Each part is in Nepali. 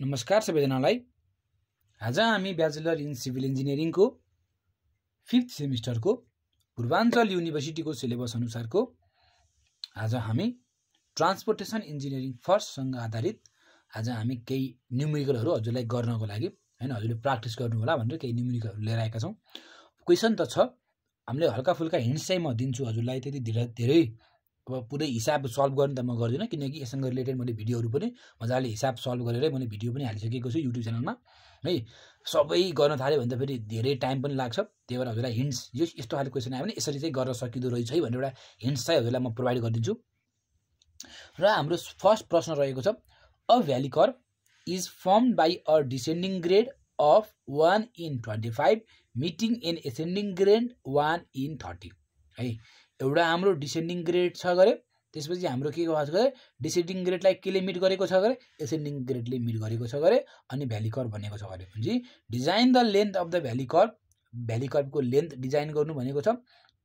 नमस्कार सबैजनालाई आज हामी ब्याचलर इन सिभिल इन्जिनियरिङको फिफ्थ सेमिस्टरको पूर्वाञ्चल युनिभर्सिटीको सिलेबस अनुसारको आज हामी ट्रान्सपोर्टेसन इन्जिनियरिङ फर्स्टसँग आधारित आज हामी केही न्युमेरिकलहरू हजुरलाई गर्नको लागि होइन हजुरले प्र्याक्टिस गर्नु होला भनेर केही न्युमेरिकलहरू लिएर आएका छौँ क्वेसन त छ हामीले हल्का फुल्का हिन्ट्स चाहिँ म दिन्छु हजुरलाई त्यति धेरै धेरै अब पुरै हिसाब सल्भ गर्नु त म गर्दिनँ किनकि यससँग रिलेटेड मैले भिडियोहरू पनि मजाले हिसाब सल्भ गरेरै मैले भिडियो पनि हालिसकेको छु युट्युब च्यानलमा है सबै गर्न थाल्यो भने त फेरि धेरै टाइम पनि लाग्छ त्यही भएर हजुरलाई हिन्ट्स यो यस्तो खालको क्वेसन आयो भने यसरी चाहिँ गर्न सकिँदो रहेछ है भनेर एउटा हिन्ट्स चाहिँ हजुरलाई म प्रोभाइड गरिदिन्छु र हाम्रो फर्स्ट प्रश्न रहेको छ a valley curve is formed by a descending grade of one in twenty five meeting in ascending grade one in thirty है एउटा हाम्रो डिसेन्डिङ ग्रेड छ गरे त्यसपछि हाम्रो के भएको छ गरे डिसेन्डिङ ग्रेडलाई केले मिट गरेको छ गरे एसेन्डिङ ग्रेडले मिट गरेको छ गरे अनि भ्याली कर्भ भनेको छ गरे भनेपछि design the length of the valley curve valley कर्भको लेन्थ डिजाइन गर्नु भनेको छ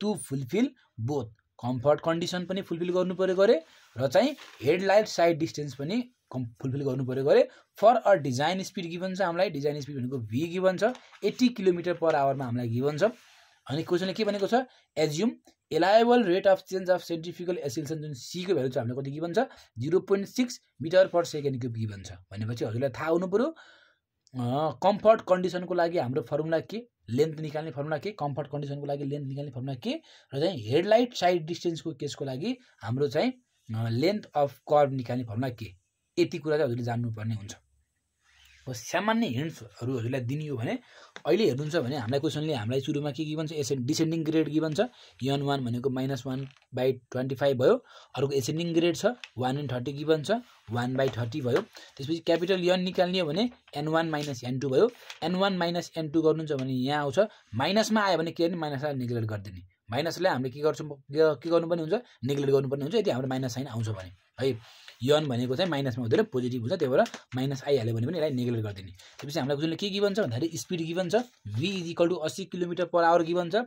to fulfil both comfort condition पनि फुलफिल गर्नु पऱ्यो गरे र चाहिँ हेडलाइट साइड डिस्टेन्स पनि कम् फुलफिल गर्नु पऱ्यो गरे for a design speed given छ हामीलाई डिजाइन स्पिड भनेको भी गिभन छ एट्टी किलोमिटर पर आवरमा हामीलाई गिभन छ अनि क्वेसनले के भनेको छ assume allowable rate of change of centrifugal acceleration जुन सीको भ्यालु छ हामीले कति गिभन छ zero point six metre per second cube given छ भनेपछि हजुरलाई थाहा हुनु पऱ्यो कम्फर्ट कन्डिसनको लागि हाम्रो फर्मुला के लेन्थ निकाल्ने फर्मुला के कम्फर्ट कन्डिसनको लागि लेन्थ निकाल्ने फर्मुला के र चाहिँ हेडलाइट साइड डिस्टेन्सको केसको लागि हाम्रो चाहिँ लेन्थ अफ कर्भ निकाल्ने फर्मुला के यति कुरा चाहिँ हजुरले जान्नुपर्ने हुन्छ सामान्य हिन्ट्सहरूलाई दिनियो भने अहिले हेर्नुहुन्छ भने हामीलाई क्वेसनले हामीलाई सुरुमा के के छ एसेन्ड डिसेन्डिङ ग्रेड गिभन छ यन वान भनेको minus one by twenty five भयो अर्को एसेन्डिङ ग्रेड छ वान एन्ड थर्टी गिभन छ वान बाई थर्टी भयो त्यसपछि क्यापिटल यन निकाल्ने हो भने N one minus N two भयो N one minus N two गर्नुहुन्छ भने यहाँ आउँछ माइनसमा आयो भने के भने माइनसलाई निग्लेक्ट गरिदिने माइनसलाई हामीले के गर्छौँ के गर्नुपर्ने हुन्छ नेग्लेक्ट गर्नुपर्ने हुन्छ यदि हाम्रो माइनस साइन आउँछ भने है यन भनेको चाहिँ माइनसमा हुँदैन पोजिटिभ हुन्छ त्यही भएर माइनस आइहाल्यो भने पनि यसलाई नेग्लेक्ट गरिदिने त्यसपछि हामीलाई कुनै के गिभन छ भन्दाखेरि स्पिड गिभन छ भी इज इक्वल टु अस्सी किलोमिटर पर आवर गिभन छ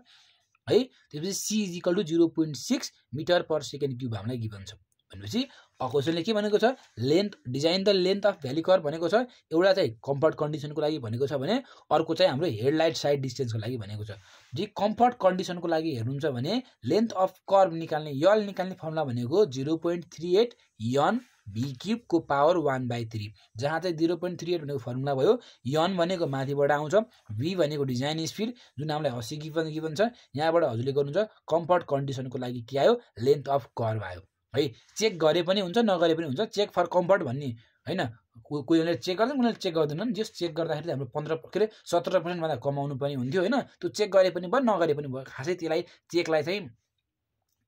है त्यसपछि C is equal to zero point six metre per second cube हामीलाई गिभन छ भनेपछि क्वेसनले के भनेको छ length design the length of valley curve भनेको छ एउटा चाहिँ कम्फर्ट कन्डिसनको लागि भनेको छ भने अर्को चाहिँ हाम्रो हेडलाइट साइड डिस्टेन्सको लागि भनेको छ जी कम्फर्ट कन्डिसनको लागि हेर्नुहुन्छ भने लेन्थ अफ कर्भ निकाल्ने यल निकाल्ने फर्मुला भनेको zero point three eight N V क्युबको पावर वान बाई थ्री जहाँ चाहिँ जिरो पोइन्ट थ्री एट भनेको फर्मुला भयो यन भनेको माथिबाट आउँछ भी भनेको डिजाइन स्पिड जुन हामीलाई हसी गिभन गिभन छ यहाँबाट हजुरले गर्नुहुन्छ कम्फर्ट कन्डिसनको लागि के आयो लेन्थ अफ कर्भ आयो है चेक गरे पनि हुन्छ नगरे पनि हुन्छ चेक फर कम्फर्ट भन्ने होइन कोही चेक गर्दैन उनीहरूले चेक गर्दैनन् जस चेक गर्दाखेरि हाम्रो पन्ध्र के अरे सत्र पर्सेन्टभन्दा कमाउनु पनि हुन्थ्यो होइन त्यो चेक गरे पनि भयो नगरे पनि भयो खासै त्यसलाई चेकलाई चाहिँ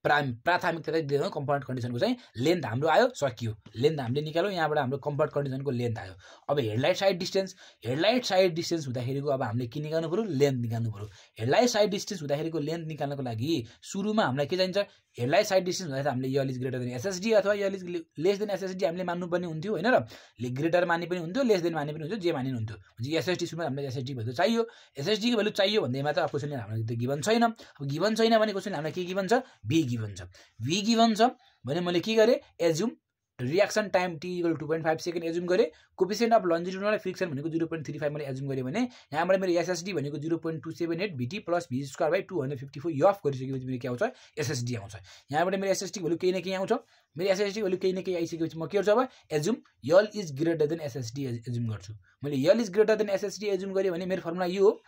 प्रा प्राथमिकता दिँदैन कम्पाउन्ड कन्डिसनको चाहिँ लेन्थ हाम्रो आयो सकियो लेन्थ हामीले निकाल्यो यहाँबाट हाम्रो कम्पाउन्ड कन्डिसनको लेन्थ आयो अब headlight sight distance headlight sight distance हुँदाखेरिको अब हामीले के निकाल्नु पऱ्यो लेन्थ निकाल्नु पऱ्यो हेडलाइट साइड डिस्टेन्स हुँदाखेरिको लेन्थ निकाल्नको लागि सुरुमा हामीलाई के चाहिन्छ हेडलाइट साइड डिस्टेन्स हुँदाखेरि हामीले L is greater than SSD अथवा L is less than SSD हामीले मान्नु पनि हुन्थ्यो होइन र ग्रेटर माने पनि हुन्थ्यो लेस देन माने पनि हुन्थ्यो जे मानिनु हुन्थ्यो एसएसडी सुरुमा हामीलाई एसएसडी भन्नु चाहियो एसएसडीको भेल्यु चाहियो भन्दैमा त क्वेसन हामीलाई त गिभन छैन अब गिभन छैन भने क्वेसन हामीलाई के गिभन छ बी गिभन छ भी गिभन छ भने मैले के गरेँ assume reaction time T equal two point five second assume गरेँ कोपिसेन्ट अफ लन्जिट्युडनल फ्रिक्सन भनेको जिरो पोइन्ट थ्री फाइभ मैले एज्युम गरेँ भने यहाँबाट मेरो एसएसडी भनेको zero point two seven eight VT plus V square by two hundred fifty four F गरिसकेपछि मेरो के आउँछ एसएसडी आउँछ यहाँबाट मेरो एसएसडी भोलि केही न केही आउँछ मेरो एसएसडी भोलि केही न केही आइसकेपछि म के गर्छु अब assume L is greater than SSD assume गर्छु मैले L is greater than SSD assume गरेँ भने मेरो फर्मुला यो हो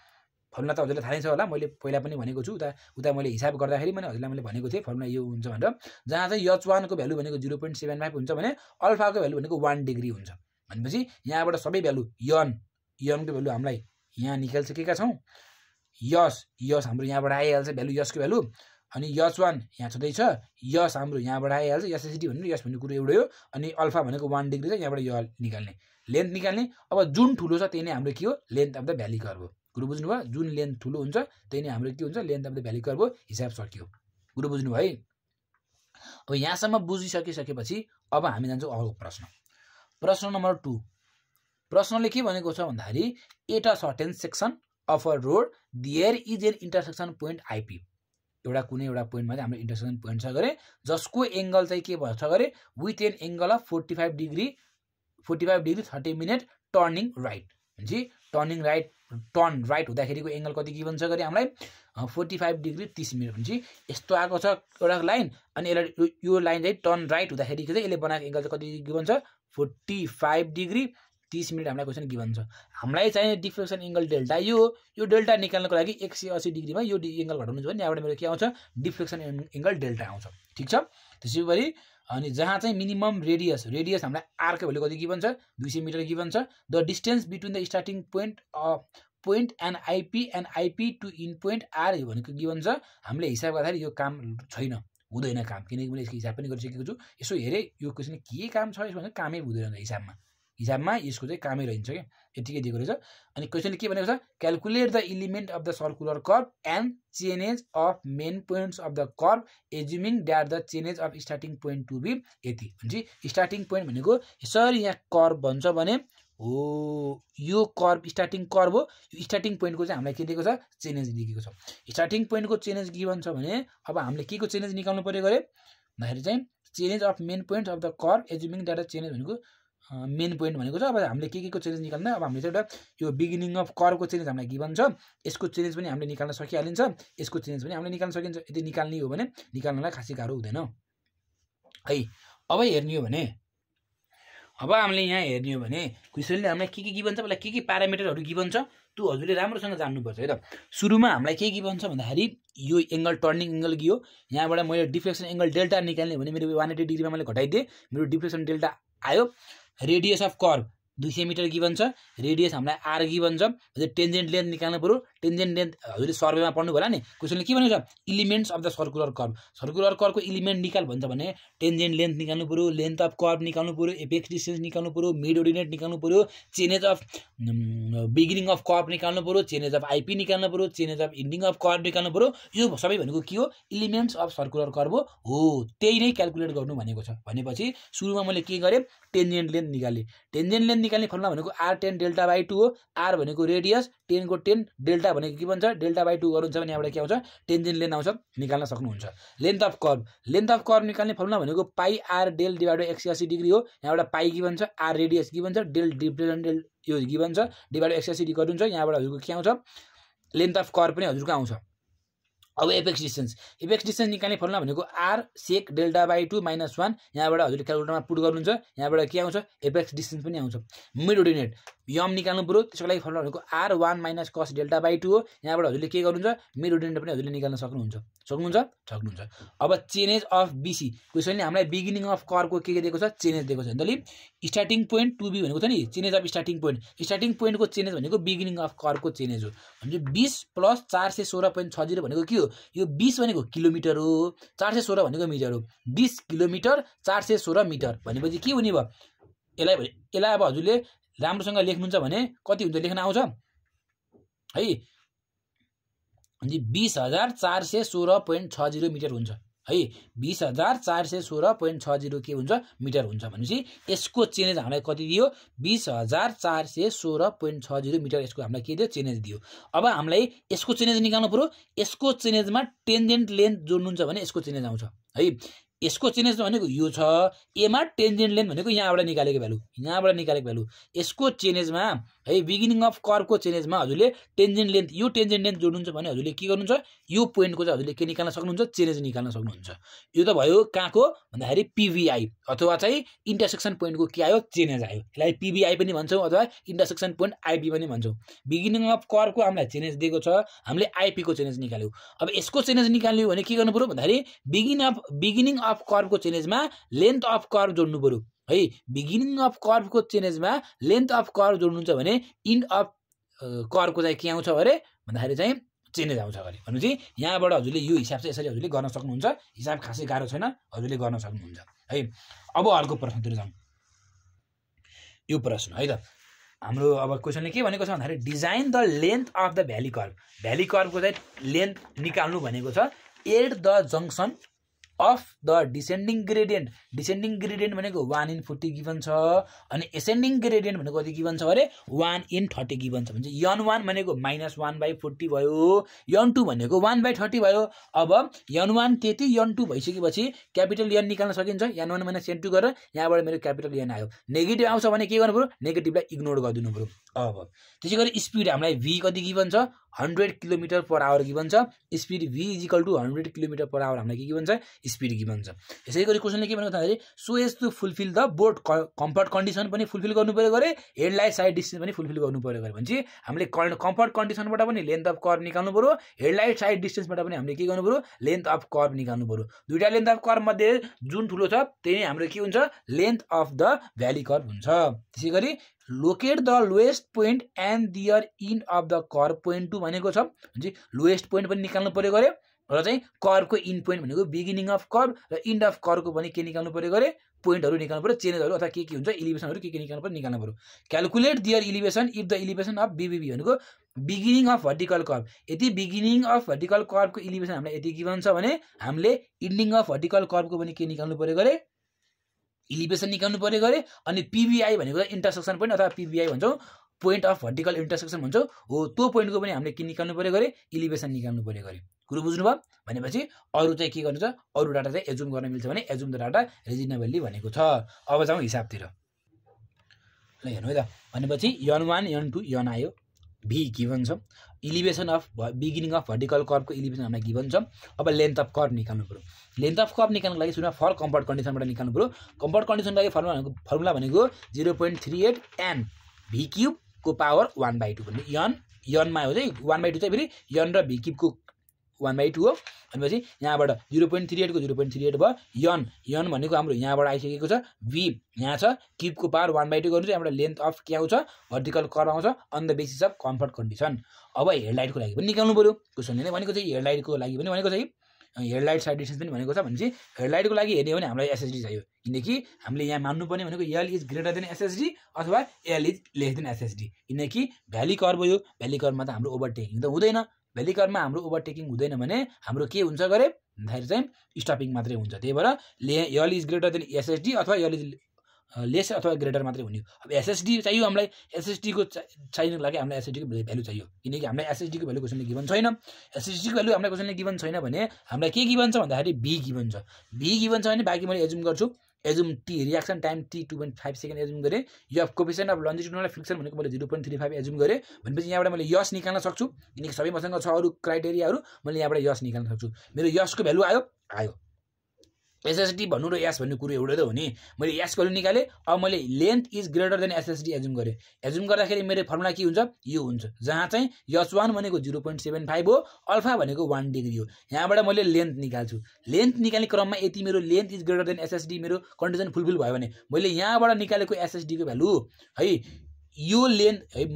फर्मुला त हजुरलाई थाहै छ होला मैले पहिला पनि भनेको छु उता उता मैले हिसाब गर्दाखेरि मैले हजुरलाई मैले भनेको थिएँ फर्मुला यो हुन्छ भनेर जहाँ चाहिँ यच वानको भ्यालु भनेको जिरो पोइन्ट सेभेन फाइभ हुन्छ भने अल्फाको भ्यालु भनेको वान डिग्री हुन्छ भनेपछि यहाँबाट सबै भ्यालु यन यनको भ्यालु हामीलाई यहाँ निकालिसकेका छौँ यस यस हाम्रो यहाँबाट आइहाल्छ भ्यालु यसको भ्यालु अनि यस वान यहाँ छँदैछ यस हाम्रो यहाँबाट आइहाल्छ यसएसिटी भन्नु यस भन्ने कुरो एउटै हो अनि अल्फा भनेको वान डिग्री छ यहाँबाट य निकाल्ने लेन्थ निकाल्ने अब जुन ठुलो छ त्यही नै हाम्रो के हो length of the valley curve हो कुरो भयो जुन लेन्थ ठुलो हुन्छ त्यही नै हाम्रो के हुन्छ length of the valley curve हिसाब सकियो कुरो बुझ्नुभयो है अब यहाँसम्म बुझिसकिसकेपछि अब हामी जान्छौँ अर्को प्रश्न प्रश्न नम्बर टू प्रश्नले के भनेको छ भन्दाखेरि at a certain section of a road there is an intersection point IP एउटा कुनै एउटा पोइन्टमा चाहिँ हाम्रो इन्टरसेक्सन पोइन्ट छ गरे जसको एङ्गल चाहिँ के भन्छ गरे with an angle of forty five degree forty five degree thirty minute turning right भनेपछि टर्निङ राइट टर्न राइट हुँदाखेरिको एङ्गल कति गिभन छ गरी हामीलाई फोर्टी फाइभ डिग्री तिस मिनट भनेपछि यस्तो आएको छ एउटा लाइन अनि यसलाई यो लाइन चाहिँ टर्न राइट हुँदाखेरि चाहिँ यसले बनाएको एङ्गल चाहिँ कति गिभन छ फोर्टी फाइभ डिग्री तिस मिनट हामीलाई क्वेसन गिभन छ हामीलाई चाहिने डिफ्लेक्सन एङ्गल डेल्टा यो यो डेल्टा निकाल्नुको लागि एक सय अस्सी डिग्रीमा यो एङ्गल घटाउनु छ भने यहाँबाट मेरो के आउँछ डिफ्लेक्सन एङ्गल डेल्टा आउँछ ठिक छ त्यसै गरी अनि जहाँ चाहिँ मिनिमम रेडियस रेडियस हामीलाई आरको भोलि कति गिभन छ दुई सय मिटर गिभन छ the distance between the starting point point and IP and IP to in point R भनेको गिभन छ हामीले हिसाब गर्दाखेरि यो काम छैन हुँदैन काम किनकि मैले यसको हिसाब पनि गरिसकेको छु यसो हेरेँ यो क्वेसन के काम छ यसो भने कामै हुँदैन हिसाबमा हिसाबमा यसको चाहिँ कामै रहन्छ क्या यतिकै दिएको रहेछ अनि क्वेसनले के भनेको छ calculate the element of the circular curve and chainage of main points of the curve assuming that the chainage of starting point to be यति भन्छ स्टार्टिङ पोइन्ट भनेको यसरी यहाँ कर्भ भन्छ भने हो यो कर्भ स्टार्टिङ कर्भ हो यो स्टार्टिङ पोइन्टको चाहिँ हामीलाई के दिएको छ चेनेज दिएको छ स्टार्टिङ पोइन्टको चेनेज के भन्छ भने अब हामीले के को चेनेज निकाल्नु पऱ्यो अरे भन्दाखेरि चाहिँ chainage of main point of the curve assuming that the chainage भनेको मेन पोइन्ट भनेको छ अब हामीले के के को चेन्ज निकाल्न अब हामीले चाहिँ एउटा यो बिगिनिङ अफ करको चेन्ज हामीलाई गिभन छ यसको चेन्ज पनि हामीले निकाल्न सकिहालिन्छ यसको चेन्ज पनि हामीले निकाल्न सकिन्छ यदि निकाल्ने हो भने निकाल्नलाई खासै गाह्रो हुँदैन है अब हेर्ने हो भने अब हामीले यहाँ हेर्ने हो भने क्वेसनले हामीलाई के के गिभन छ मलाई के के प्यारामिटरहरू गिभन छ त्यो हजुरले राम्रोसँग जान्नुपर्छ है त सुरुमा हामीलाई के गिभन छ भन्दाखेरि यो एङ्गल टर्निङ एङ्गल गियो यहाँबाट मैले डिफ्लेक्सन एङ्गल डेल्टा निकाल्ने भने मेरो वान एट्टी डिग्रीमा मैले घटाइदिएँ मेरो डिफ्लेक्सन डेल्टा आयो रेडियस अफ कर्भ दुई सय मिटर गिभन छ रेडियस हामीलाई आर गिभन छ टेन्जेन्ट लेन्थ निकाल्नु पऱ्यो टेन्जेन्ट लेन्थ euh, हजुरले सर्वेमा पढ्नु होला नि क्वेसनले के भनेको छ elements of the circular curve circular कर्भको इलिमेन्ट निकाल भन्छ भने टेन्जेन्ट लेन्थ निकाल्नु पऱ्यो लेन्थ अफ कर्भ निकाल्नु पऱ्यो एपेक्स डिस्टेन्स निकाल्नु पऱ्यो मिड ओर्डिनेट निकाल्नु पऱ्यो chainage of beginning of curve निकाल्नु पऱ्यो चेनेज अफ आइपी निकाल्नु पऱ्यो chainage of ending of curve निकाल्नु पऱ्यो यो सबै भनेको के हो इलिमेन्ट्स अफ सर्कुलर कर्भ हो त्यही नै क्यालकुलेट गर्नु भनेको छ भनेपछि सुरुमा मैले के गरेँ टेन्जेन्ट लेन्थ निकालेँ टेन्जेन्ट लेन्थ निकाल्ने फर्मुला भनेको R tan delta by two हो आर भनेको रेडियस टेनको टेन डेल्टा डेल्टा भनेको के भन्छ डेल्टा बाई टू गर्नुहुन्छ भने यहाँबाट के आउँछ टेन्जेन लेन्थ आउँछ निकाल्न सक्नुहुन्छ length of curve length of curve निकाल्ने फर्मुला भनेको पाइ आर डेल डिभाइड एक सय डिग्री हो यहाँबाट पाइ के भन्छ आर रेडियस के भन्छ डेल डिप्रेसन डेल यो के भन्छ डिभाइड एक सय डिग्री गर्नुहुन्छ यहाँबाट हजुरको के आउँछ लेन्थ अफ कर्भ पनि हजुरको आउँछ अब एपेक्स डिस्टेन्स एपेक्स डिस्टेन्स निकाल्ने फर्मुला भनेको R sec delta by two minus one यहाँबाट हजुरले क्यालकुलेटरमा पुट गर्नुहुन्छ यहाँबाट के आउँछ एपेक्स डिस्टेन्स पनि आउँछ मिड ओर्डिनेट यम निकाल्नु पऱ्यो त्यसको लागि फर्मुला भनेको R one minus cos delta by two हो यहाँबाट हजुरले के गर्नुहुन्छ मिड ओर्डिनेट पनि हजुरले निकाल्न सक्नुहुन्छ सक्नुहुन्छ सक्नुहुन्छ अब चेन्ज अफ बिसी क्वेसनले हामीलाई बिगिनिङ अफ करको के के दिएको छ चेन्ज दिएको छ दलि स्टार्टिङ पोइन्ट टु बी भनेको छ नि change of starting point starting पोइन्टको चेन्ज भनेको बिगिनिङ अफ करको चेन्ज हो भनेपछि बिस प्लस चार सय सोह्र पोइन्ट छ जिरो भनेको के हो यो बिस भनेको किलोमिटर हो चार सय सोह्र भनेको मिटर हो बिस किलोमिटर चार सय सोह्र मिटर भनेपछि के हुने भयो यसलाई भने यसलाई अब हजुरले राम्रोसँग लेख्नुहुन्छ भने कति हुन्छ लेख्न आउँछ है बिस हजार चार सय सोह्र पोइन्ट छ जिरो मिटर हुन्छ है बिस हजार चार सय सोह्र पोइन्ट छ जिरो के हुन्छ मिटर हुन्छ भनेपछि यसको चेन्ज हामीलाई कति दियो बिस हजार चार सय सोह्र पोइन्ट छ जिरो मिटर यसको हामीलाई के दियो चेन्ज दियो अब हामीलाई यसको चेन्ज निकाल्नु पऱ्यो यसको चेन्जमा टेन्जेन्ट लेन्थ जोड्नुहुन्छ भने यसको चेन्ज आउँछ है यसको चेन्ज भनेको यो छ एमा टेन्जेन्ट लेन्थ भनेको यहाँबाट निकालेको भ्यालु यहाँबाट निकालेको भ्यालु यसको चेन्जमा है बिगिनिङ अफ कर्भको चेन्जमा हजुरले टेन्जेन्ट लेन्थ यो टेन्जेन्ट लेन्थ जोड्नुहुन्छ भने हजुरले के गर्नुहुन्छ यो पोइन्टको चाहिँ हजुरले के निकाल्न सक्नुहुन्छ चेन्ज निकाल्न सक्नुहुन्छ यो त भयो कहाँको भन्दाखेरि पिभिआई अथवा चाहिँ इन्टरसेक्सन पोइन्टको के आयो चेन्ज आयो यसलाई पिभिआई पनि भन्छौँ अथवा इन्टरसेक्सन पोइन्ट आइपी पनि भन्छौँ बिगिनिङ अफ कर्भको हामीलाई चेन्ज दिएको छ हामीले आइपीको चेन्ज निकाल्यौँ अब यसको चेन्ज निकाल्यो भने के गर्नु पऱ्यो भन्दाखेरि बिगिन अफ बिगिनिङ अफ कर्भको चेन्जमा लेन्थ अफ कर्भ जोड्नु पऱ्यो है बिगिनिङ अफ कर्भको चेन्जमा लेन्थ अफ कर्भ जोड्नुहुन्छ भने इन्ड अफ कर्भको चाहिँ के आउँछ अरे भन्दाखेरि चाहिँ चेन्ज आउँछ अरे भनेपछि यहाँबाट हजुरले यो हिसाब चाहिँ यसरी हजुरले गर्न सक्नुहुन्छ हिसाब खासै गाह्रो छैन हजुरले गर्न सक्नुहुन्छ है अब अर्को प्रश्नतिर जाउँ यो प्रश्न है त हाम्रो अब क्वेसनले के भनेको छ भन्दाखेरि design the length of the valley curve valley कर्भको चाहिँ लेन्थ निकाल्नु भनेको छ at the junction of the descending gradient descending gradient भनेको वान इन फोर्टी गिभन छ अनि एसेन्डिङ ग्रेडियन्ट भनेको कति गिभन छ अरे वान इन थर्टी गिभन छ भने चाहिँ यन वान भनेको माइनस वान बाई फोर्टी भयो यन टू भनेको वान बाई थर्टी भयो अब यन वान त्यति यन टू भइसकेपछि क्यापिटल यन निकाल्न सकिन्छ N one minus N two गरेर यहाँबाट मेरो क्यापिटल यन आयो नेगेटिभ आउँछ भने के गर्नु पऱ्यो नेगेटिभलाई इग्नोर गरिदिनु पऱ्यो अब त्यसै गरी स्पिड हामीलाई भी कति गिभन छ hundred kilometre per hour given छ speed V equal to hundred kilometre per hour हामीलाई के गिभन छ स्पिड गिभन छ यसै गरी क्वेसनले के भनेको भन्दाखेरि so as to fulfil the board comfort condition पनि फुलफिल गर्नु पऱ्यो गरे हेडलाइट साइड डिस्टेन्स पनि फुलफिल गर्नु पऱ्यो गरे भनेपछि हामीले कम्फर्ट कन्डिसनबाट पनि लेन्थ अफ कर्भ निकाल्नु पऱ्यो हेडलाइट साइड डिस्टेन्सबाट पनि हामीले के गर्नु पऱ्यो लेन्थ अफ कर्भ निकाल्नु पऱ्यो दुइटा लेन्थ अफ कर्भ मध्ये जुन ठुलो छ त्यही नै हाम्रो के हुन्छ length of the valley curve हुन्छ त्यसै गरी locate the lowest point and their in of the curve point two भनेको छ भने लोएस्ट पोइन्ट पनि निकाल्नु पऱ्यो गरे र चाहिँ करको इन पोइन्ट भनेको बिगिनिङ अफ कर र इन्ड अफ करको पनि के निकाल्नु पऱ्यो गरे पोइन्टहरू निकाल्नु पऱ्यो चेन्जहरू अथवा के के हुन्छ इलिभेसनहरू के के निकाल्नु पऱ्यो निकाल्नु पऱ्यो calculate their elevation if the elevation of BVC भनेको बिगिनिङ अफ भर्टिकल कर्भ यदि बिगिनिङ अफ भर्टिकल कर्भको इलिभेसन हामीलाई यति गिभन छ भने हामीले इन्डिङ अफ भर्टिकल कर्भको पनि के निकाल्नु पऱ्यो गरे इलिभेसन निकाल्नु पऱ्यो गरे अनि पिबिआई भनेको इन्टरसेक्सन पोइन्ट अथवा पिबिआई भन्छौँ पोइन्ट अफ भर्टिकल इन्टरसेक्सन भन्छौँ हो त्यो पोइन्टको पनि हामीले के निकाल्नु पऱ्यो गरे इलिभेसन निकाल्नु पऱ्यो गरे कुरो बुझ्नुभयो भनेपछि अरू चाहिँ के गर्नु छ अरू डाटा चाहिँ एजुम गर्न मिल्छ भने एजुम द डाटा रिजनेबल्ली भनेको छ अब जाउँ हिसाबतिर ल हेर्नु है त भनेपछि यन वान यन टू यन आयो भी गिभन छ elevation of beginning of vertical कर्भको इलिभेसन हामीलाई गिभन छ अब लेन्थ अफ कर्भ निकाल्नु पऱ्यो लेन्थ अफ कर्भ निकाल्नुको लागि सुरुमा फर कम्पर्ट कन्डिसनबाट निकाल्नु पऱ्यो कम्पर्ट कन्डिसनको लागि फर्मुला भनेको फर्मुला भनेको zero point three eight N V क्युबको पावर वान बाई टू भन्ने यन यनमा हो चाहिँ वान बाई टू चाहिँ फेरि यन र भी क्युबको वान बाई टू हो भनेपछि यहाँबाट जिरो पोइन्ट थ्री एटको जिरो पोइन्ट थ्री एट भयो यन यन भनेको हाम्रो यहाँबाट आइसकेको छ भी यहाँ छ क्युबको पावर वान बाई टू गर्नु चाहिँ यहाँबाट लेन्थ अफ के आउँछ भर्टिकल कर आउँछ on the basis of comfort condition अब हेडलाइटको लागि पनि निकाल्नु पऱ्यो क्वेसनले नै भनेको चाहिँ हेडलाइटको लागि पनि भनेको चाहिँ हेडलाइट साइड डिस्टेन्स पनि भनेको छ भनेपछि हेडलाइटको लागि हेर्ने हो भने हामीलाई एसएसडी चाहियो किनकि हामीले यहाँ मान्नुपर्ने भनेको L is greater than SSD अथवा L is less than SSD किनकि भ्याली कर्भ यो भ्याली कर्भमा त हाम्रो ओभरटेकिङ त हुँदैन भेली भेलिकरमा हाम्रो ओभरटेकिङ हुँदैन भने हाम्रो के हुन्छ गरे भन्दाखेरि चाहिँ स्टपिङ मात्रै हुन्छ त्यही भएर ले L is greater than SSD अथवा यल इज लेस अथवा ग्रेटर मात्रै हुने अब एसएसडी चाहियो हामीलाई एसएसडीको चाहिनुको लागि हामीलाई एसएसडीको भ्यालु चाहियो किनकि हामीलाई एसएसडीको भ्यालु क्वेसनले गिभन छैन एसएसडीको भ्यालु हामीलाई क्वेसनले गिभन छैन भने हामीलाई के गिभन छ भन्दाखेरि बी गिभन छ बी गिभन छ भने बाँकी मैले एजुम गर्छु assume T reaction time T two point five second assume गरेँ यो अफ अफ लन्जिट्युडनल फ्रिक्सन भनेको मैले zero point three five assume गरेँ भनेपछि यहाँबाट मैले यस निकाल्न सक्छु किनकि सबै मसँग छ अरू क्राइटेरियाहरू मैले यहाँबाट यस निकाल्न सक्छु मेरो यसको भ्यालु आयो आयो एसएसडी भन्नु र एस भन्ने कुरो एउटै त हो नि मैले एस कहिले निकालेँ अब मैले length is greater than SSD assume गरेँ एज्युम गर्दाखेरि मेरो फर्मुला के हुन्छ यो हुन्छ जहाँ चाहिँ यस वान भनेको जिरो पोइन्ट सेभेन फाइभ हो अल्फा भनेको वान डिग्री हो यहाँबाट मैले लेन्थ निकाल्छु लेन्थ निकाल्ने क्रममा यति मेरो length is greater than SSD मेरो कन्डिसन फुलफिल भयो भने मैले यहाँबाट निकालेको एसएसडीको भ्यालु है यो लेन्थ है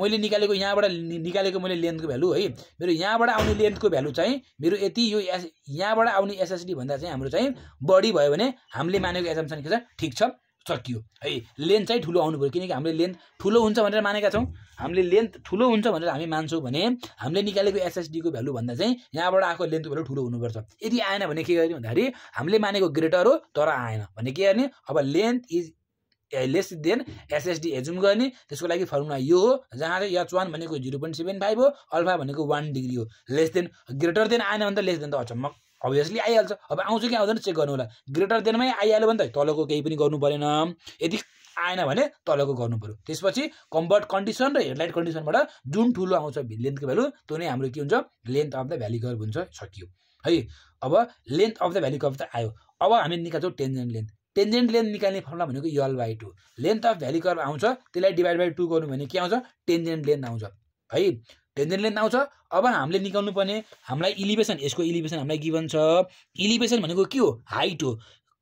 मैले निकालेको यहाँबाट निकालेको मैले लेन्थको भ्यालु है मेरो यहाँबाट आउने लेन्थको भ्यालु चाहिँ मेरो यति यो एस यहाँबाट आउने एसएसडी भन्दा चाहिँ हाम्रो चाहिँ बढी भयो भने हामीले मानेको एजम्सन के छ ठिक छ सकियो है लेन्थ चाहिँ ठुलो आउनु पऱ्यो किनकि हामीले लेन्थ ठुलो हुन्छ भनेर मानेका छौँ हामीले लेन्थ ठुलो हुन्छ भनेर हामी मान्छौँ भने हामीले निकालेको एसएसडीको भ्यालु भन्दा चाहिँ यहाँबाट आएको लेन्थको भ्यालु ठुलो हुनुपर्छ यदि आएन भने के गर्ने भन्दाखेरि हामीले मानेको ग्रेटर हो तर आएन भने के गर्ने अब length is less than SSD assume गर्ने त्यसको लागि फर्मुला यो हो जहाँ चाहिँ एच वान भनेको जिरो पोइन्ट सेभेन फाइभ हो अल्फा भनेको वान डिग्री हो लेस देन ग्रेटर देन आएन भने त लेस देन त अचम्म अभियसली आइहाल्छ अब आउँछ कि आउँदैन चेक गर्नु होला ग्रेटर देनमै आइहाल्यो भने त तलको केही पनि गर्नु परेन यदि आएन भने तलको गर्नु पऱ्यो त्यसपछि कम्बर्ट कन्डिसन र हेडलाइट कन्डिसनबाट जुन ठुलो आउँछ लेन्थको भ्यालु त्यो नै हाम्रो के हुन्छ length of the valley curve हुन्छ सकियो है अब length of the valley curve त आयो अब हामी निकाल्छौँ टेन्जेन्ट लेन्थ टेन्जेन्ट लेन्थ निकाल्ने फर्मुला भनेको L by two length of valley curve आउँछ त्यसलाई डिभाइड बाई टू गर्नु भने के आउँछ टेन्जेन्ट लेन्थ आउँछ है टेन्जेन्ट लेन्थ आउँछ अब हामीले निकाल्नुपर्ने हामीलाई इलिभेसन यसको इलिभेसन हामीलाई गिभन छ इलिभेसन भनेको के हो हाइट हो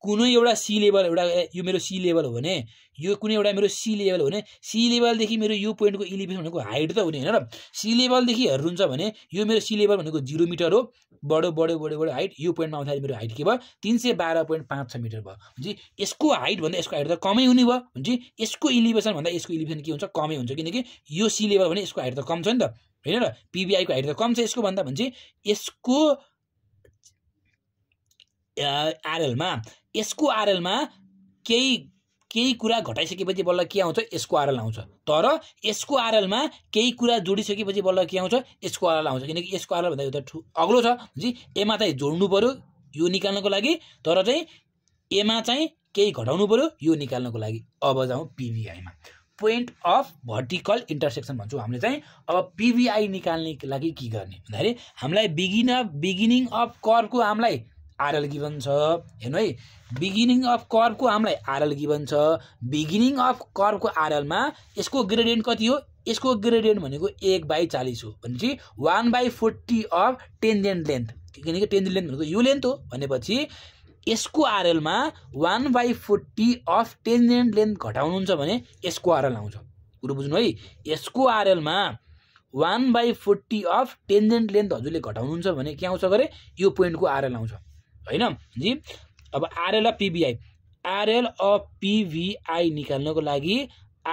कुनै एउटा सी लेभल एउटा यो मेरो सी लेभल हो भने यो कुनै एउटा मेरो सी लेभल हो भने सी लेभलदेखि मेरो यो पोइन्टको इलिभेसन भनेको हाइट त हुने होइन र सी लेभलदेखि हेर्नुहुन्छ भने यो मेरो सी लेभल भनेको जिरो मिटर हो बडो बडो बडो बडो हाइट यो पोइन्टमा आउँदाखेरि मेरो हाइट के भयो तिन सय बाह्र पोइन्ट पाँच छ मिटर भयो हुन्छ यसको हाइट भन्दा यसको हाइट त कमै हुने भयो हुन्छ यसको इलिभेसन भन्दा यसको इलिभेसन के हुन्छ कमै हुन्छ किनकि यो सी लेभल भने यसको हाइट त कम छ नि त होइन र पिबिआईको हाइट त कम छ यसको भन्दा भन्छ यसको आरएलमा यसको आरएलमा केही केही कुरा घटाइसकेपछि बल्ल के आउँछ यसको आरएल आउँछ तर यसको आरएलमा केही कुरा जोडिसकेपछि बल्ल के आउँछ यसको आरएल आउँछ किनकि यसको आरएल भन्दा एउटा अग्लो छ जी एमा चाहिँ जोड्नु पऱ्यो यो निकाल्नको लागि तर चाहिँ एमा चाहिँ केही घटाउनु पऱ्यो यो निकाल्नको लागि अब जाउँ पिभिआईमा पोइन्ट अफ भर्टिकल इन्टरसेक्सन भन्छौँ हामीले चाहिँ अब पिभिआई निकाल्ने लागि के गर्ने भन्दाखेरि हामीलाई बिगिन बिगिनिङ अफ कर्भको हामीलाई आरएल गिभन छ हेर्नु है बिगिनिङ अफ कर्भको हामीलाई आरएल गिभन छ बिगिनिङ अफ कर्भको आरएलमा यसको ग्रेडियन्ट कति हो यसको ग्रेडियन्ट भनेको एक बाई चालिस हो भनेपछि one by forty of tangent length किनकि टेन्जेन्ट लेन्थ भनेको यो लेन्थ हो भनेपछि यसको आरएलमा one by forty of tangent length घटाउनुहुन्छ भने यसको आरएल आउँछ कुरो बुझ्नु है यसको आरएलमा one by forty of tangent length हजुरले घटाउनुहुन्छ भने के आउँछ गरे यो पोइन्टको आरएल आउँछ होइन जी अब RL of PBI RL of PVI निकाल्नको लागि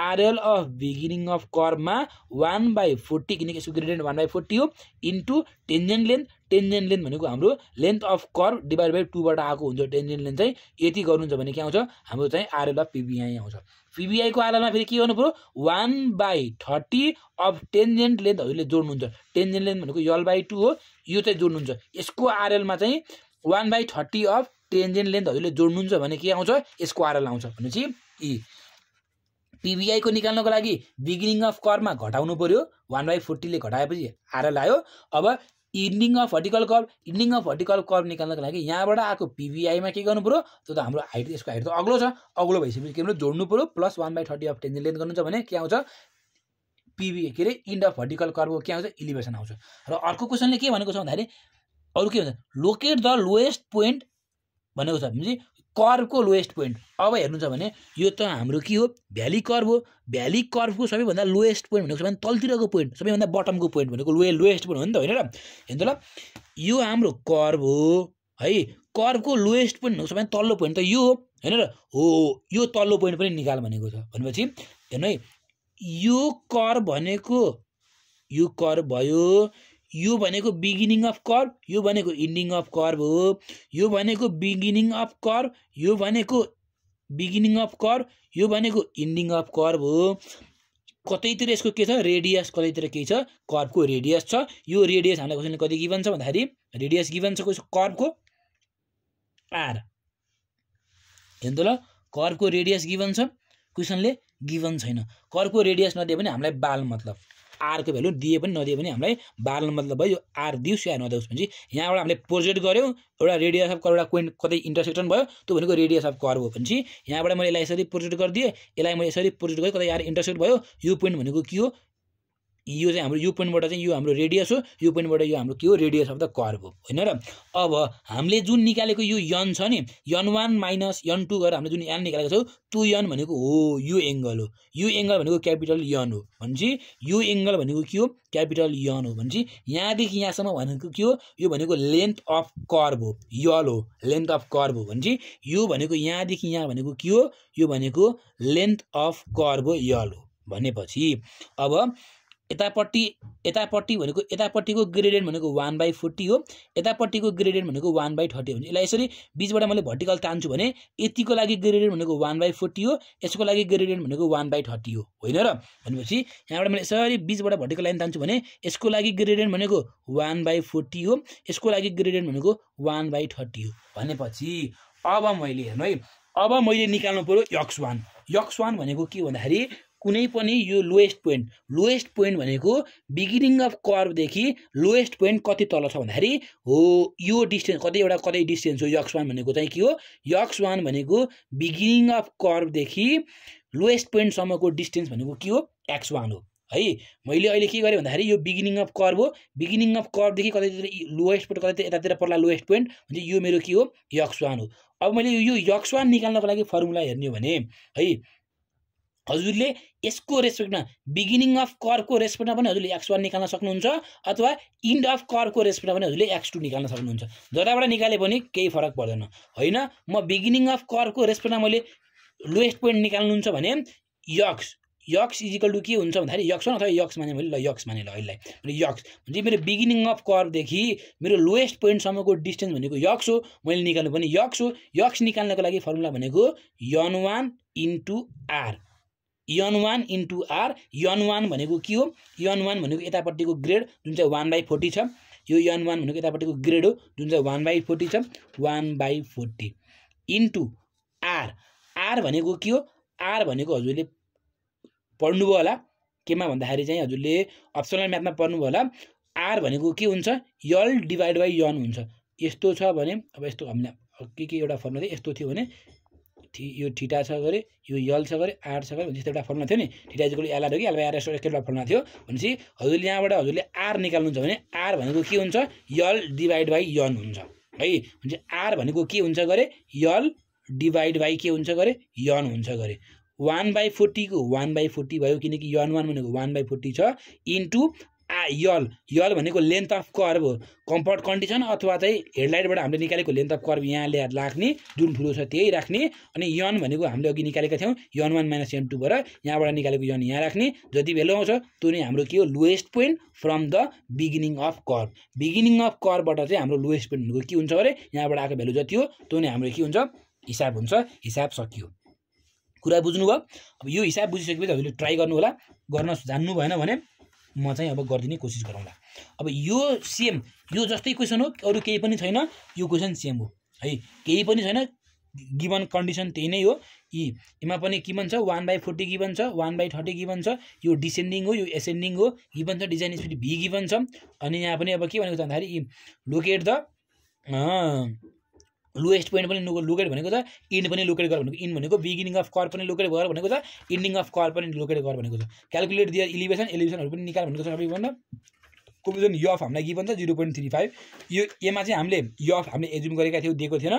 आरएल अफ बिगिनिङ अफ कर्भमा वान बाई फोर्टी किनकि यसको ग्रेडियन्ट वान बाई फोर्टी हो into tangent length tangent length भनेको हाम्रो length of curve divide by टूबाट आएको हुन्छ टेन्जेन्ट लेन्थ चाहिँ यति गर्नुहुन्छ भने के आउँछ हाम्रो चाहिँ आरएल अफ पिबिआई आउँछ पिबिआईको आरएलमा फेरि के गर्नु पऱ्यो one by thirty of tangent लेन्थहरूले जोड्नुहुन्छ टेन्जेन्ट लेन्थ भनेको यल बाई टू हो यो चाहिँ जोड्नुहुन्छ यसको आरएलमा चाहिँ one by thirty of tangent लेन्थहरूले जोड्नु जोड्नुहुन्छ भने के आउँछ स्क्वायरल आउँछ भनेपछि इ e. पिबिआईको निकाल्नको लागि बिगिनिङ अफ करमा घटाउनु पऱ्यो वान बाई फोर्टीले घटाएपछि आरएल आयो अब ending of vertical curve ending of vertical curve निकाल्नको लागि यहाँबाट आएको पिबिआईमा के गर्नु पऱ्यो त्यो त हाम्रो हाइट यसको हाइट त अग्लो छ अग्लो भइसकेपछि के भन्नु जोड्नु पऱ्यो plus one by thirty of tangent length गर्नुहुन्छ भने के आउँछ पिबी के अरे इन्ड अफ भर्टिकल कर्भको के आउँछ इलिभेसन आउँछ र अर्को क्वेसनले के भनेको छ भन्दाखेरि अरू के भन्छ लोकेट द लोएस्ट पोइन्ट भनेको छ भनेपछि कर्भको लोएस्ट पोइन्ट अब हेर्नु छ भने यो त हाम्रो के हो भ्याली कर्भ हो भ्याली कर्भको सबैभन्दा लोएस्ट पोइन्ट भनेको सबै तलतिरको पोइन्ट सबैभन्दा बटमको पोइन्ट भनेको लोए लोएस्ट पोइन्ट हो नि त होइन र हेर्नु ल यो हाम्रो कर्भ हो है कर्भको लोएस्ट पोइन्ट भनेको सबै तल्लो पोइन्ट त यो हो होइन र हो यो तल्लो पोइन्ट पनि निकाल भनेको छ भनेपछि हेर्नु है यो कर्भ भनेको यो कर्भ भयो यो भनेको बिगिनिङ अफ कर्भ यो भनेको इन्डिङ अफ कर्भ हो यो भनेको बिगिनिङ अफ कर्भ यो भनेको बिगिनिङ अफ कर्भ यो भनेको इन्डिङ अफ कर्भ हो कतैतिर यसको के छ रेडियस कतैतिर केही छ कर्भको रेडियस छ यो रेडियस हामीलाई क्वेसनले कति गिभन छ भन्दाखेरि रेडियस गिभन छ कसको कर्भको आर हेर्नु त ल कर्भको रेडियस गिभन छ क्वेसनले गिभन छैन कर्भको रेडियस नदिए पनि हामीलाई बाल मतलब आरको भ्यालु दिए पनि नदिए पनि हामीलाई बाह्र मतलब भयो यो आर दिउस् या नदिउस् भनेपछि यहाँबाट हामीले प्रोजेक्ट गऱ्यौँ एउटा रेडियस अफ कर एउटा कोइन कतै इन्टरसेक्सन भयो त्यो भनेको रेडियस अफ कर हो भनेपछि यहाँबाट मैले यसलाई यसरी प्रोजेक्ट गरिदिएँ यसलाई मैले यसरी प्रोजेक्ट गरेँ कतै यहाँ इन्टरसेक्ट भयो यो पोइन्ट भनेको के हो यो चाहिँ हाम्रो यो पोइन्टबाट चाहिँ यो हाम्रो रेडियस हो यो पोइन्टबाट यो हाम्रो के हो रेडियस अफ द कर्भ हो होइन र अब हामीले जुन निकालेको यो यन छ नि N one minus N two गरेर हामीले जुन यन निकालेको छौँ टु यन भनेको हो यो एङ्गल हो यो एङ्गल भनेको क्यापिटल यन हो भनेपछि यो एङ्गल भनेको के हो क्यापिटल यन हो भनेपछि यहाँदेखि यहाँसम्म भनेको के हो यो भनेको लेन्थ अफ कर्भ हो यल हो लेन्थ अफ कर्भ हो भनेपछि यो भनेको यहाँदेखि यहाँ भनेको के हो यो भनेको लेन्थ अफ कर्भ हो यल हो भनेपछि अब यतापट्टि यतापट्टि भनेको यतापट्टिको ग्रेडियन्ट भनेको वान बाई फोर्टी हो यतापट्टिको ग्रेडियन्ट भनेको वान बाई थर्टी हो यसलाई यसरी बिचबाट मैले भर्टिकल तान्छु भने यतिको लागि ग्रेडियन्ट भनेको वान बाई फोर्टी हो यसको लागि ग्रेडियन्ट भनेको वान बाई थर्टी हो होइन र भनेपछि यहाँबाट मैले यसरी बिचबाट भर्टिकल लाइन तान्छु भने यसको लागि ग्रेडियन्ट भनेको वान बाई फोर्टी हो यसको लागि ग्रेडियन्ट भनेको वान बाई थर्टी हो भनेपछि अब मैले हेर्नु है अब मैले निकाल्नु पऱ्यो यक्स वान यक्स वान भनेको के भन्दाखेरि कुनै पनि यो लोएस्ट पोइन्ट लोएस्ट पोइन्ट भनेको बिगिनिङ अफ कर्भदेखि लोएस्ट पोइन्ट कति तल छ भन्दाखेरि हो यो डिस्टेन्स एउटा कतै डिस्टेन्स हो यक्स वान भनेको चाहिँ के हो यक्स वान भनेको बिगिनिङ अफ कर्भदेखि लोएस्ट पोइन्टसम्मको डिस्टेन्स भनेको के हो एक्स वान हो है मैले अहिले के गरेँ भन्दाखेरि यो बिगिनिङ अफ कर्भ हो बिगिनिङ अफ कर्भदेखि कतैतिर लोएस्ट पोइन्ट कतैतिर यतातिर पर्ला लोएस्ट पोइन्ट भने यो मेरो के हो यक्स वान हो अब मैले यो यक्स वान निकाल्नको लागि फर्मुला हेर्ने हो भने है हजुरले यसको रेस्पेक्टमा बिगिनिङ अफ करको रेस्पेक्टमा पनि हजुरले एक्स वान निकाल्न सक्नुहुन्छ अथवा इन्ड अफ करको रेस्पेक्टमा पनि हजुरले एक्स टू निकाल्न सक्नुहुन्छ जताबाट निकाले पनि केही फरक पर्दैन होइन म बिगिनिङ अफ करको रेस्पेक्टमा मैले लोएस्ट पोइन्ट निकाल्नुहुन्छ भने यक्स यक्स इजिकल टु के हुन्छ भन्दाखेरि यक्स हो अथवा यक्स माने मैले ल यक्स माने ल अहिलेलाई अनि यक्स भने मेरो बिगिनिङ अफ कर्भदेखि मेरो लोएस्ट पोइन्टसम्मको डिस्टेन्स भनेको यक्स हो मैले निकाल्नु पनि यक्स हो यक्स निकाल्नको लागि फर्मुला भनेको यन वान इन्टु आर यन वान इन्टु आर यन वान भनेको के हो यन वान भनेको यतापट्टिको ग्रेड जुन चाहिँ वान बाई फोर्टी छ यो यन वान भनेको यतापट्टिको ग्रेड हो जुन चाहिँ वान बाई फोर्टी छ one by forty into R R भनेको के हो आर भनेको हजुरले पढ्नुभयो होला केमा भन्दाखेरि चाहिँ हजुरले अप्सनल म्याथमा पढ्नुभयो होला आर भनेको के हुन्छ यल डिभाइड बाई यन हुन्छ यस्तो छ भने अब यस्तो हामीलाई के के एउटा फर्मुला यस्तो थियो भने थि यो ठिटा छ गरे यो यल छ गरे आर छ गरे भने त्यस्तो एउटा फर्मुला थियो नि ठिटा इजिकल एलआर हो कि एलबाई आर यसो फर्मुला थियो भनेपछि हजुरले यहाँबाट हजुरले आर निकाल्नुहुन्छ भने आर भनेको के हुन्छ यल डिभाइड बाई यन हुन्छ है भनेपछि आर भनेको के हुन्छ गरे यल डिभाइड बाई के हुन्छ गरे यन हुन्छ गरे वान बाई फोर्टीको वान बाई फोर्टी भयो किनकि यन वान भनेको वान बाई फोर्टी छ इन्टु आ यल यल भनेको length of curve comfort condition अथवा चाहिँ हेडलाइटबाट हामीले निकालेको लेन्थ अफ कर्भ यहाँ ल्याएर राख्ने जुन ठुलो छ त्यही राख्ने अनि यन भनेको हामीले अघि निकालेका थियौँ यन वान माइनस यन टूबाट यहाँबाट निकालेको यन यहाँ राख्ने जति भेलो आउँछ त्यो नै हाम्रो के हो lowest point from the beginning of curve beginning of कर्भबाट चाहिँ हाम्रो लोएस्ट पोइन्ट भनेको के हुन्छ अरे यहाँबाट आएको भेल्यु जति हो त्यो नै हाम्रो के हुन्छ हिसाब हुन्छ हिसाब सकियो कुरा बुझ्नुभयो अब यो हिसाब बुझिसकेपछि हामीले ट्राई गर्नु होला गर्न जान्नु भएन भने म चाहिँ अब गरिदिने कोसिस गरौँला अब यो सेम यो जस्तै क्वेसन हो अरू केही पनि छैन यो क्वेसन सेम हो है केही पनि छैन गिभन कन्डिसन त्यही नै हो यी e, यमा पनि के भन्छ वान बाई फोर्टी गिभन छ वान बाई थर्टी गिभन छ यो डिसेन्डिङ हो यो एसेन्डिङ हो गिभन छ डिजाइन स्पिड भी गिभन छ अनि यहाँ पनि अब के भनेको छ भन्दाखेरि लोकेट द लोएस्ट पोइन्ट पनि लोकेट भनेको छ इन्ड पनि लोकेट गर भनेको इन भनेको बिगिनिङ अफ कर पनि लोकेट गर भनेको छ इन्डिङ अफ कर पनि लोकेट गर भनेको छ क्यालकुलेट दिएर इलिभेसन एलिभेसनहरू पनि निकाल भनेको छ सबैभन्दा कोभिजन यफ हामीलाई गिभन छ जिरो पोइन्ट थ्री फाइभ यो एमा चाहिँ हामीले यफ हामीले एज्युम गरेका थियौँ दिएको थिएन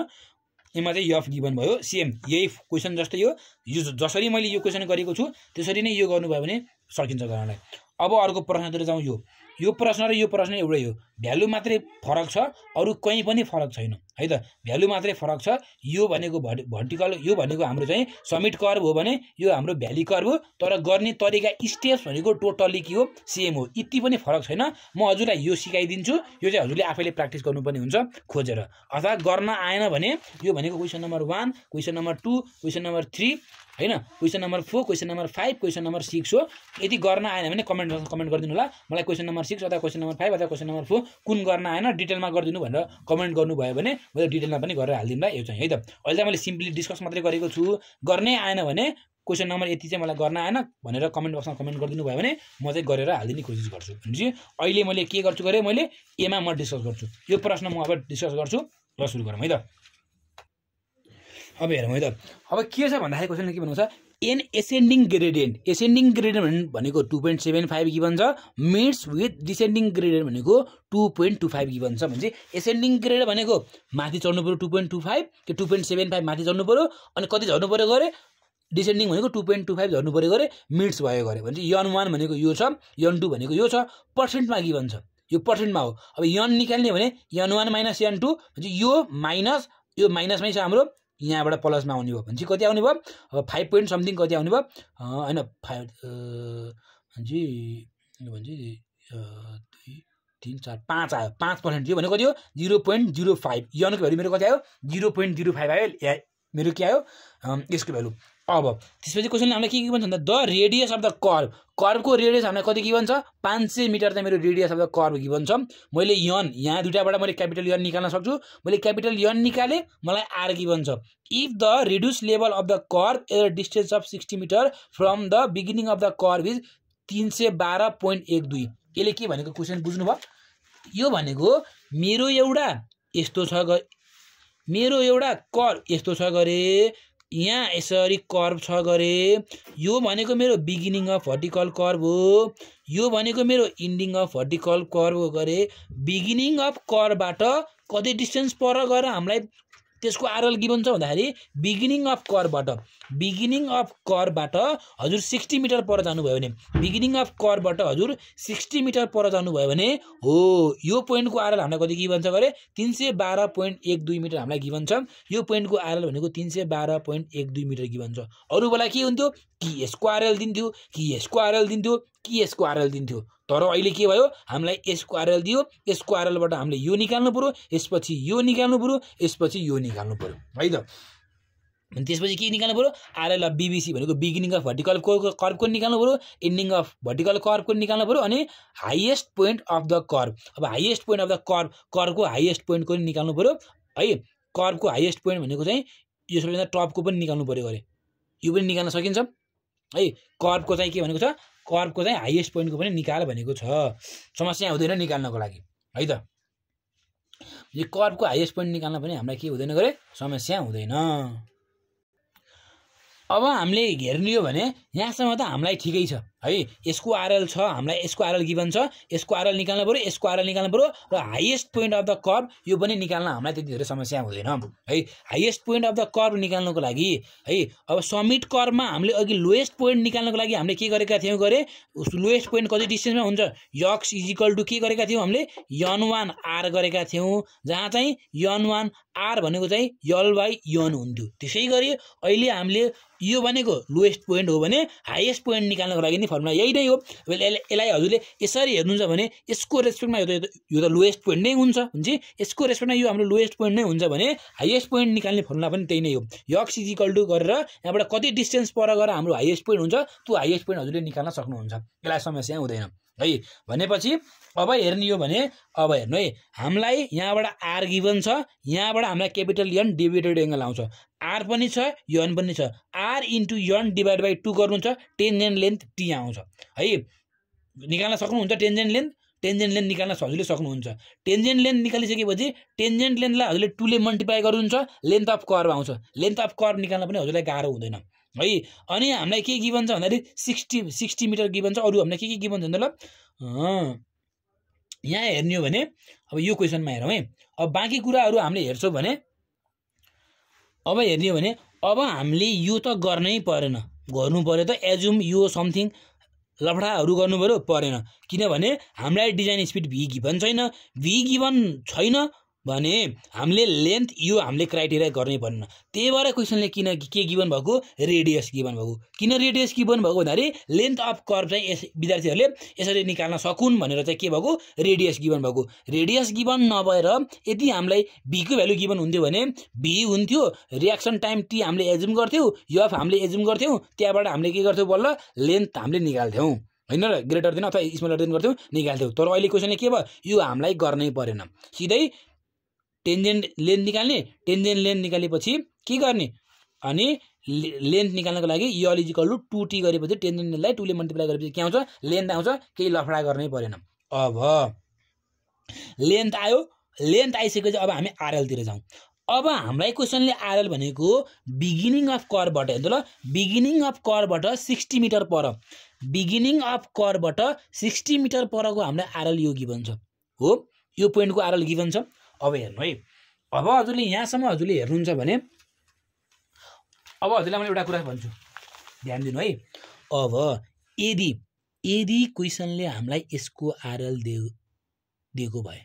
एमा चाहिँ यफ गिभन भयो सेम यही क्वेसन जस्तै हो यो जसरी मैले यो क्वेसन गरेको छु त्यसरी नै यो गर्नुभयो भने सकिन्छ गर्नलाई अब अर्को प्रश्नतिर जाउँ यो यो प्रश्न र यो प्रश्न एउटै हो भ्यालु मात्रै फरक छ अरू कहीँ पनि फरक छैन है त भ्यालु मात्रै फरक छ यो भनेको भर्टिकल यो भनेको हाम्रो चाहिँ समिट कर्भ हो भने यो हाम्रो भ्याली कर्भ हो तर गर्ने तरिका स्टेप्स भनेको टोटल्ली के हो सेम हो यति पनि फरक छैन म हजुरलाई यो सिकाइदिन्छु यो चाहिँ हजुरले आफैले प्र्याक्टिस गर्नुपर्ने हुन्छ खोजेर अथवा गर्न आएन भने यो भनेको question number one question number two question number three होइन question number four question number five question number six हो यदि गर्न आएन भने कमेन्ट कमेन्ट कमेन्ट गरिदिनु होला मलाई क्वेसन नम्बर सिक्स अथवा क्वेसन नम्बर फाइभ अथवा क्वेसन नम्बर फोर कुन गर्न आएन डिटेलमा गरिदिनु भनेर कमेन्ट गर्नुभयो भने मैले डिटेलमा पनि गरेर हालिदिनु यो चाहिँ है त अहिले त मैले सिम्पली डिस्कस मात्रै गरेको छु गर्नै आएन भने क्वेसन नम्बर यति चाहिँ मलाई गर्न आएन भनेर कमेन्ट बक्समा कमेन्ट गरिदिनु भयो भने म चाहिँ गरेर हालिदिने कोसिस गर्छु भनेपछि अहिले मैले के गर्छु गरेँ मैले एमा म डिस्कस गर्छु यो प्रश्न म अब डिस्कस गर्छु र सुरु गरौँ है त अब हेरौँ है त अब के छ भन्दाखेरि क्वेसनले के भन्नु छ an ascending gradient ascending gradient भनेको two point seven five given छ मिट्स विथ डिसेन्डिङ ग्रेडियन्ट भनेको two point two five given छ भने एसेन्डिङ ग्रेड भनेको माथि चढ्नु पऱ्यो टु पोइन्ट टू फाइभ त्यो टु पोइन्ट सेभेन फाइभ माथि चढ्नु पऱ्यो अनि कति झर्नु पऱ्यो गरे डिसेन्डिङ भनेको टु पोइन्ट टू फाइभ झर्नु पऱ्यो गरे मिड्स भयो गरे भने चाहिँ यन वान भनेको यो छ यन टू भनेको यो छ पर्सेन्टमा गिभन छ यो पर्सेन्टमा हो अब यन निकाल्ने भने N one minus N two यो माइनस यो माइनसमै छ हाम्रो यहाँबाट प्लसमा आउने भयो भने चाहिँ कति आउने भयो अब फाइभ पोइन्ट समथिङ कति आउने भयो होइन फाइभ भन्छ भन्छ दुई तिन चार पाँच आयो पाँच पर्सेन्ट थियो भनेको कति हो जिरो पोइन्ट जिरो फाइभ यनको भ्याल्यु मेरो कति आयो जिरो पोइन्ट जिरो फाइभ आयो मेरो के आयो यसको भ्यालु अब त्यसपछि क्वेसनले हामीलाई के के भन्छ भन्दा the radius of the curve कर्भको रेडियस हामीलाई कति के भन्छ पाँच सय मिटर चाहिँ मेरो रेडियस अफ द कर्भ के भन्छ मैले यन यहाँ दुइटाबाट मैले क्यापिटल यन निकाल्न सक्छु मैले क्यापिटल यन निकालेँ मलाई आर के भन्छ if the reduce level of the curve at the distance of sixty metre from the beginning of the curve is तिन सय बाह्र पोइन्ट एक दुई यसले के भनेको क्वेसन बुझ्नुभयो यो भनेको मेरो एउटा यस्तो छ मेरो एउटा कर यस्तो छ गरे यहाँ यसरी कर्भ छ गरे यो भनेको मेरो बिगिनिङ अफ भर्टिकल कर्भ हो यो भनेको मेरो इन्डिङ अफ भर्टिकल कर्भ हो गरे बिगिनिङ अफ कर्भबाट कति डिस्टेन्स पर गएर हामीलाई त्यसको आरएल गिभन छ भन्दाखेरि बिगिनिङ अफ करबाट बिगिनिङ अफ करबाट हजुर सिक्सटी मिटर पर जानुभयो भने बिगिनिङ अफ करबाट हजुर सिक्सटी मिटर पर जानुभयो भने हो यो पोइन्टको आरएल हामीलाई कति गिभन छ अरे तिन सय बाह्र पोइन्ट एक दुई मिटर हामीलाई गिभन छ यो पोइन्टको आरएल भनेको तिन सय बाह्र पोइन्ट एक दुई मिटर गिभन छ बेला के हुन्थ्यो कि यसको आरएल दिन्थ्यो कि यसको आरएल दिन्थ्यो कि यसको आरएल दिन्थ्यो तर अहिले के भयो हामीलाई यसको आरएल दियो यसको आरएलबाट हामीले यो निकाल्नु पऱ्यो यसपछि यो निकाल्नु पऱ्यो यसपछि यो निकाल्नु पऱ्यो है त अनि त्यसपछि के निकाल्नु पऱ्यो आरएल अफ बिबिसी भनेको बिगिनिङ अफ भर्टिकल कर्भको निकाल्नु पऱ्यो एन्डिङ अफ भर्टिकल कर्भको निकाल्नु पऱ्यो अनि highest point of the curve अब highest point of the curve करको हाइएस्ट पोइन्टको निकाल्नु पऱ्यो है कर्भको हाइएस्ट पोइन्ट भनेको चाहिँ यसो टपको पनि निकाल्नु पऱ्यो अरे यो पनि निकाल्न सकिन्छ है कर्भको चाहिँ के भनेको छ कर्भको चाहिँ हाइएस्ट पोइन्टको पनि निकाल भनेको छ समस्या हुँदैन निकाल्नको लागि है त यो कर्भको हाइएस्ट पोइन्ट निकाल्न पनि हामीलाई के हुँदैन गरे समस्या हुँदैन अब हामीले हेर्ने हो भने यहाँसम्म त हामीलाई ठिकै छ है यसको आरएल छ हामीलाई यसको आरएल गिभन छ यसको आरएल निकाल्नु पऱ्यो यसको आरएल निकाल्नु पऱ्यो र highest point of the curve यो पनि निकाल्न हामीलाई त्यति धेरै समस्या हुँदैन है highest point of the curve निकाल्नुको लागि है अब समिट कर्भमा हामीले अघि लोएस्ट पोइन्ट निकाल्नुको लागि हामीले के गरेका थियौँ गरे लोएस्ट पोइन्ट कति डिस्टेन्समा हुन्छ यक्स इजिकल टु के गरेका थियौँ हामीले यन वान आर गरेका थियौँ जहाँ चाहिँ यन वान आर भनेको चाहिँ यल बाई यन हुन्थ्यो त्यसै गरी अहिले हामीले यो भनेको लोएस्ट पोइन्ट हो भने हाइएस्ट पोइन्ट निकाल्नको लागि नि फर्मुला यही नै हो यसलाई हजुरले यसरी हेर्नुहुन्छ भने यसको रेस्पेक्टमा यो त यो त लोएस्ट पोइन्ट नै हुन्छ हुन्छ यसको रेस्पेक्टमा यो हाम्रो लोएस्ट पोइन्ट नै हुन्छ भने हाइएस्ट पोइन्ट निकाल्ने फर्मुला पनि त्यही नै हो यक्स इज टु गरेर यहाँबाट कति डिस्टेन्स पर गएर हाम्रो हाइएस्ट पोइन्ट हुन्छ त्यो हाइएस्ट पोइन्ट हजुरले निकाल्न सक्नुहुन्छ यसलाई समस्या हुँदैन है भनेपछि अब हेर्ने हो भने अब हेर्नु है हामीलाई यहाँबाट आर गिभन छ यहाँबाट हामीलाई क्यापिटल यन डिभिडेड एङ्गल आउँछ आर पनि छ यन पनि छ R into N divide by two गर्नुहुन्छ टेन्जेन्ट लेन्थ टी आउँछ है निकाल्न सक्नुहुन्छ टेन्जेन्ट लेन्थ टेन्जेन्ट लेन्थ निकाल्न सजिलै सक्नुहुन्छ टेन्जेन्ट लेन्थ निकालिसकेपछि टेन्जेन्ट लेन्थलाई हजुरले टूले मल्टिप्लाई गर्नुहुन्छ लेन्थ अफ कर्भ आउँछ लेन्थ अफ कर्भ निकाल्न पनि हजुरलाई गाह्रो हुँदैन है अनि हामीलाई के गिभन छ भन्दाखेरि सिक्सटी सिक्सटी मिटर गिभन छ अरू हामीलाई के के गिभन छ ल यहाँ हेर्ने हो भने अब यो क्वेसनमा हेरौँ है अब बाँकी कुराहरू हामीले हेर्छौँ भने अब हेर्ने हो भने अब हामीले यो त गर्नै परेन गर्नु पऱ्यो त एजुम यो समथिङ लफडाहरू गर्नु पऱ्यो परेन किनभने हामीलाई डिजाइन स्पिड भी गिभन छैन भी गिभन छैन भने हामीले लेन्थ यो हामीले क्राइटेरिया गर्ने भन्न त्यही भएर क्वेसनले किन के गिभन भएको रेडियस गिभन भएको किन रेडियस गिभन भएको भन्दाखेरि लेन्थ अफ कर्भ चाहिँ यस विद्यार्थीहरूले यसरी निकाल्न सकुन् भनेर चाहिँ के भएको रेडियस गिभन भएको रेडियस गिभन नभएर यदि हामीलाई भीको भ्यालु गिभन हुन्थ्यो भने भी हुन्थ्यो रियाक्सन टाइम टी हामीले एज्युम गर्थ्यौँ यफ हामीले एज्युम गर्थ्यौँ त्यहाँबाट हामीले के गर्थ्यौँ बल्ल लेन्थ हामीले निकाल्थ्यौँ होइन र ग्रेटर दिन अथवा स्मलर दिन गर्थ्यौँ निकाल्थ्यौँ तर अहिले क्वेसनले के भयो यो हामीलाई गर्नै परेन सिधै टेन्जेन्ट लेन्थ निकाल्ने टेन्जेन्ट लेन्थ निकालेपछि के गर्ने अनि लेन्थ निकाल्नको लागि यो अलिजिकल टु टु टी गरेपछि टेन्जेन्टलाई टुले मल्टिप्लाई गरेपछि के आउँछ लेन्थ आउँछ केही लफडा गर्नै परेन अब लेन्थ आयो लेन्थ आइसकेपछि अब हामी आरएलतिर जाउँ अब हामीलाई क्वेसनले आरएल भनेको बिगिनिङ अफ करबाट हेर्नु ल बिगिनिङ अफ करबाट सिक्सटी मिटर पर बिगिनिङ अफ करबाट सिक्सटी मिटर परको हामीलाई आरएल यो गिभन छ हो यो पोइन्टको आरएल गिभन छ अब हेर्नु है अब हजुरले यहाँसम्म हजुरले हेर्नुहुन्छ भने अब हजुरलाई मैले एउटा कुरा भन्छु ध्यान दिनु है अब यदि यदि क्वेसनले हामीलाई यसको आरएल दे दिएको भए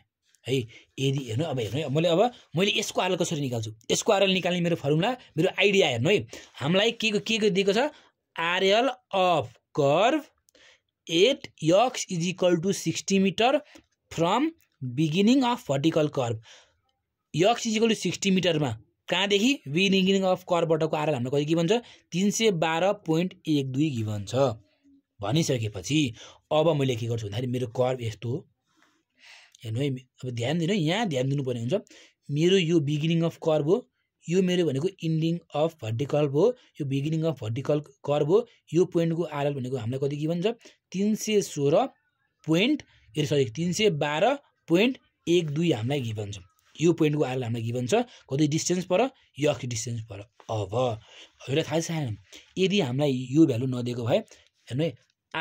है यदि हेर्नु अब हेर्नु है मैले अब मैले यसको आरएल कसरी निकाल्छु यसको आरएल निकाल्ने मेरो फर्मुला मेरो आइडिया हेर्नु है हामीलाई के के दिएको छ RL of curve at x is equal to sixty metre from beginning of vertical curve x is equal to sixty मिटरमा कहाँदेखि बिगिनिङ अफ कर्भबाटको आरएल हाम्रो कति गिभन छ तिन सय बाह्र पोइन्ट एक दुई गिभन छ भनिसकेपछि अब मैले के गर्छु भन्दाखेरि मेरो कर्भ यस्तो हेर्नु है अब ध्यान दिनु है यहाँ ध्यान दिनुपर्ने हुन्छ मेरो यो बिगिनिङ अफ कर्भ हो यो मेरो भनेको इन्डिङ अफ भर्टिकल हो यो बिगिनिङ अफ भर्टिकल कर्भ हो यो पोइन्टको आरएल भनेको हामीलाई कति गिभन भन्छ तिन सय सोह्र पोइन्ट ए सरी तिन सय बाह्र पोइन्ट एक दुई हामीलाई गिभन छ यो पोइन्टको आरएल हामीलाई गिभन छ कति डिस्टेन्स पर यो अक्ष डिस्टेन्स पर अब हामीलाई थाहा छैन यदि हामीलाई यो भ्यालु नदिएको भए हेर्नु है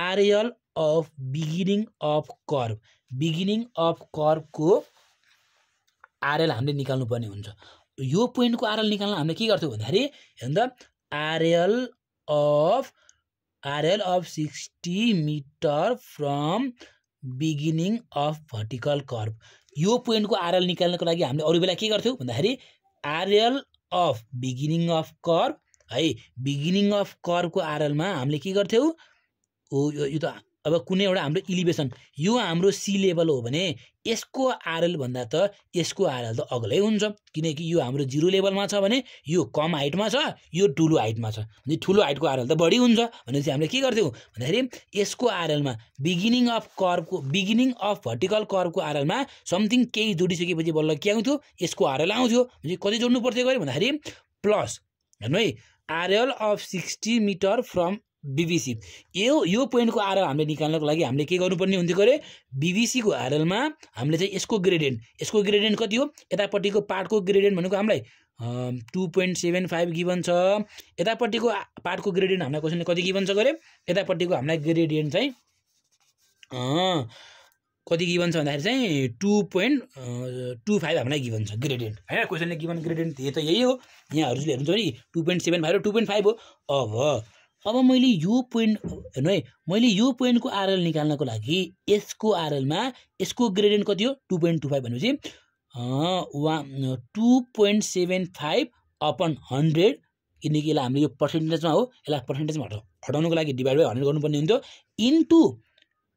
RL of beginning of curve beginning of कर्भको आरएल हामीले निकाल्नुपर्ने हुन्छ यो पोइन्टको आरएल निकाल्न हामीले के गर्थ्यौँ भन्दाखेरि हेर्नु त RL of RL of sixty metre from beginning of vertical curve यो पोइन्टको आरएल निकाल्नको लागि हामीले अरू बेला के गर्थ्यौँ भन्दाखेरि RL of beginning of curve है बिगिनिङ अफ कर्भको आरएलमा हामीले के गर्थ्यौँ यो यो त अब कुनै एउटा हाम्रो इलिभेसन यो हाम्रो सी लेभल हो भने यसको आरएलभन्दा त यसको आरएल त अग्लै हुन्छ किनकि यो हाम्रो जिरो लेभलमा छ भने यो कम हाइटमा छ यो ठुलो हाइटमा छ भने ठुलो हाइटको आरएल त बढी हुन्छ भनेपछि हामीले के गर्थ्यौँ भन्दाखेरि यसको आरएलमा बिगिनिङ अफ कर्भको बिगिनिङ अफ भर्टिकल कर्भको आरएलमा समथिङ केही जोडिसकेपछि बल्ल के आउँथ्यो यसको आरएल आउँथ्यो कति जोड्नु पर्थ्यो गऱ्यो भन्दाखेरि प्लस हेर्नु है RL of sixty metre from BBC यो यो पोइन्टको आरएल हामीले निकाल्नको लागि हामीले के गर्नुपर्ने हुन्थ्यो अरे बिबिसीको आरएलमा हामीले चाहिँ यसको ग्रेडियन्ट यसको ग्रेडियन्ट कति हो यतापट्टिको पार्टको ग्रेडियन्ट भनेको हामीलाई two point seven five given छ यतापट्टिको पार्टको ग्रेडियन्ट हामीलाई क्वेसनले कति गिभन छ अरे यतापट्टिको हामीलाई ग्रेडियन्ट चाहिँ कति गिभन छ भन्दाखेरि चाहिँ टु पोइन्ट टू फाइभ हामीलाई गिभन छ ग्रेडियन्ट होइन क्वेसनले गिभन ग्रेडियन्ट थिए त यही हो यहाँहरू हेर्नुहुन्छ भने टु पोइन्ट सेभेन फाइभ र टु पोइन्ट फाइभ हो अब अब मैले यो पोइन्ट हेर्नु है मैले यो पोइन्टको आरएल निकाल्नको लागि यसको आरएलमा यसको ग्रेडियन्ट कति हो टु पोइन्ट टू फाइभ भनेपछि वा two point seven five upon hundred किनकि यसलाई हामीले यो पर्सेन्टेजमा हो यसलाई पर्सेन्टेजमा हटाउ हटाउनुको लागि डिभाइड बाई हन्ड्रेड गर्नुपर्ने हुन्थ्यो इन्टु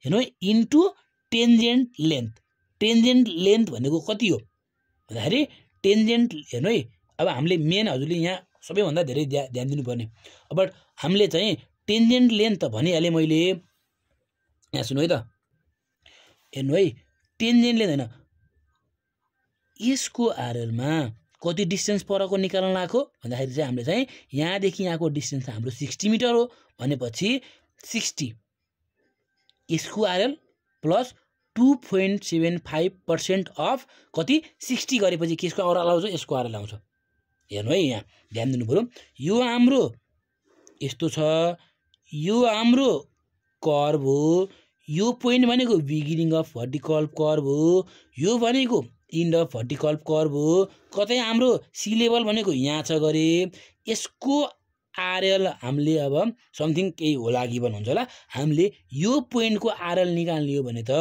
हेर्नु है into tangent length tangent length भनेको कति हो भन्दाखेरि टेन्जेन्ट हेर्नु है अब हामीले मेन हजुरले यहाँ सबैभन्दा धेरै ध्यान दिनुपर्ने अब हामीले चाहिँ टेन्जेन्ट लेन्थ त भनिहालेँ मैले यहाँ सुन्नु है त हेर्नु है टेन्जेन्ट लेन्थ होइन यसको आरएलमा कति डिस्टेन्स परको निकाल्न आएको भन्दाखेरि चाहिँ हामीले चाहिँ यहाँदेखि यहाँको डिस्टेन्स हाम्रो सिक्सटी मिटर हो भनेपछि सिक्सटी यसको RL plus two point seven five percent of कति सिक्सटी गरेपछि केसको यसको आउँछ यसको आरएल आउँछ हेर्नु है यहाँ ध्यान दिनु पऱ्यो यो हाम्रो यस्तो छ यो हाम्रो कर्भ हो यो पोइन्ट भनेको बिगिनिङ अफ भर्टिकल कर्भ हो यो भनेको इन्ड अफ भर्टिकल कर्भ हो कतै हाम्रो सी लेभल भनेको यहाँ छ गरे यसको आरएल हामीले अब समथिङ केही होला गिभन हुन्छ होला हामीले यो पोइन्टको आरएल निकाल्ने हो भने त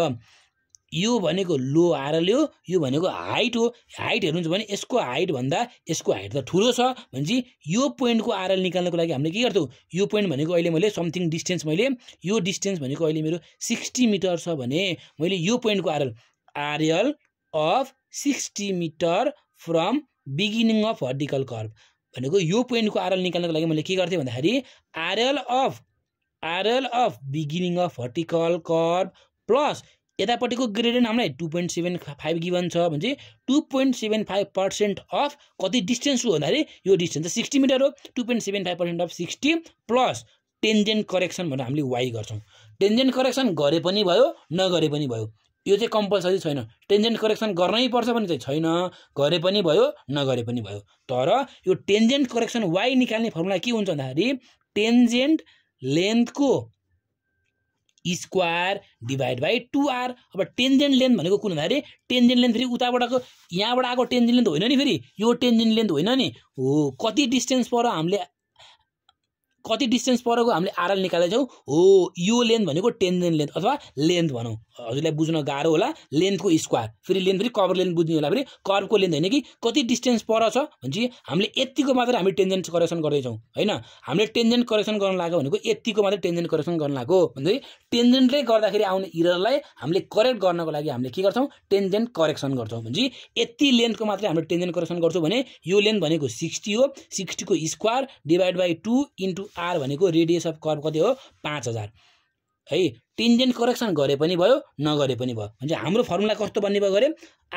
यो भनेको लो आरएल हो यो भनेको हाइट हो हाइट हेर्नुहुन्छ भने यसको हाइटभन्दा यसको हाइट त ठुलो छ भनेपछि यो पोइन्टको आरएल निकाल्नको लागि हामीले के गर्थ्यौँ यो पोइन्ट भनेको अहिले मैले समथिङ डिस्टेन्स मैले यो डिस्टेन्स भनेको अहिले मेरो सिक्सटी मिटर छ भने मैले यो पोइन्टको RL RL of sixty metre from beginning of vertical curve भनेको यो पोइन्टको आरएल निकाल्नको लागि मैले के गर्थेँ भन्दाखेरि RL of RL of beginning of vertical curve plus यतापट्टिको ग्रेडियन्ट हामीलाई two point seven five given छ भने चाहिँ two point seven five percent of कति डिस्टेन्स हो भन्दाखेरि यो डिस्टेन्स त सिक्सटी मिटर हो two point seven five percent of sixty plus tangent correction भनेर हामीले वाइ गर्छौँ टेन्जेन्ट करेक्सन गरे पनि भयो नगरे पनि भयो यो चाहिँ कम्पलसरी छैन टेन्जेन्ट करेक्सन गर्नै पर्छ भने चाहिँ छैन गरे पनि भयो नगरे पनि भयो तर यो टेन्जेन्ट करेक्सन वाइ निकाल्ने फर्मुला के हुन्छ भन्दाखेरि टेन्जेन्ट लेन्थको square divide by two R अब टेन्जेन्ट लेन्थ भनेको कुन भन्दाखेरि टेन्जेन्ट लेन्थ फेरि उताबाटको यहाँबाट आएको टेन्जेन्ट लेन्थ होइन नि फेरि यो टेन्जेन्ट लेन्थ होइन नि हो कति डिस्टेन्स पर हामीले कति डिस्टेन्स परको हामीले आरएल निकाल्दैछौँ हो यो लेन्थ भनेको टेन्जेन्ट लेन्थ अथवा लेन्थ भनौँ हजुरलाई बुझ्न गाह्रो होला लेन्थको स्क्वायर फेरि लेन्थ फेरि कर्भ लेन्थ बुझ्ने होला फेरि कर्भको लेन्थ होइन कि कति डिस्टेन्स पर छ भनेपछि हामीले यतिको मात्र हामी टेन्जेन्ट करेक्सन गर्दैछौँ होइन हामीले टेन्जेन्ट करेक्सन गर्न लाग्यो भनेको यतिको मात्रै टेन्जेन्ट करेक्सन गर्न लाग्यो भन्दाखेरि टेन्जेन्टले गर्दाखेरि आउने इररलाई हामीले करेक्ट गर्नको लागि हामीले के गर्छौँ टेन्जेन्ट करेक्सन गर्छौँ भनेपछि यति लेन्थको मात्रै हामीले टेन्जेन्ट करेक्सन गर्छौँ भने यो लेन्थ भनेको सिक्सटी हो सिक्सटीको square divide by two into R भनेको रेडियस अफ कर्भ कति हो पाँच हजार है टिन्जेन्ट करेक्सन गरे पनि भयो नगरे पनि भयो भने हाम्रो फर्मुला कस्तो भन्ने भयो गरे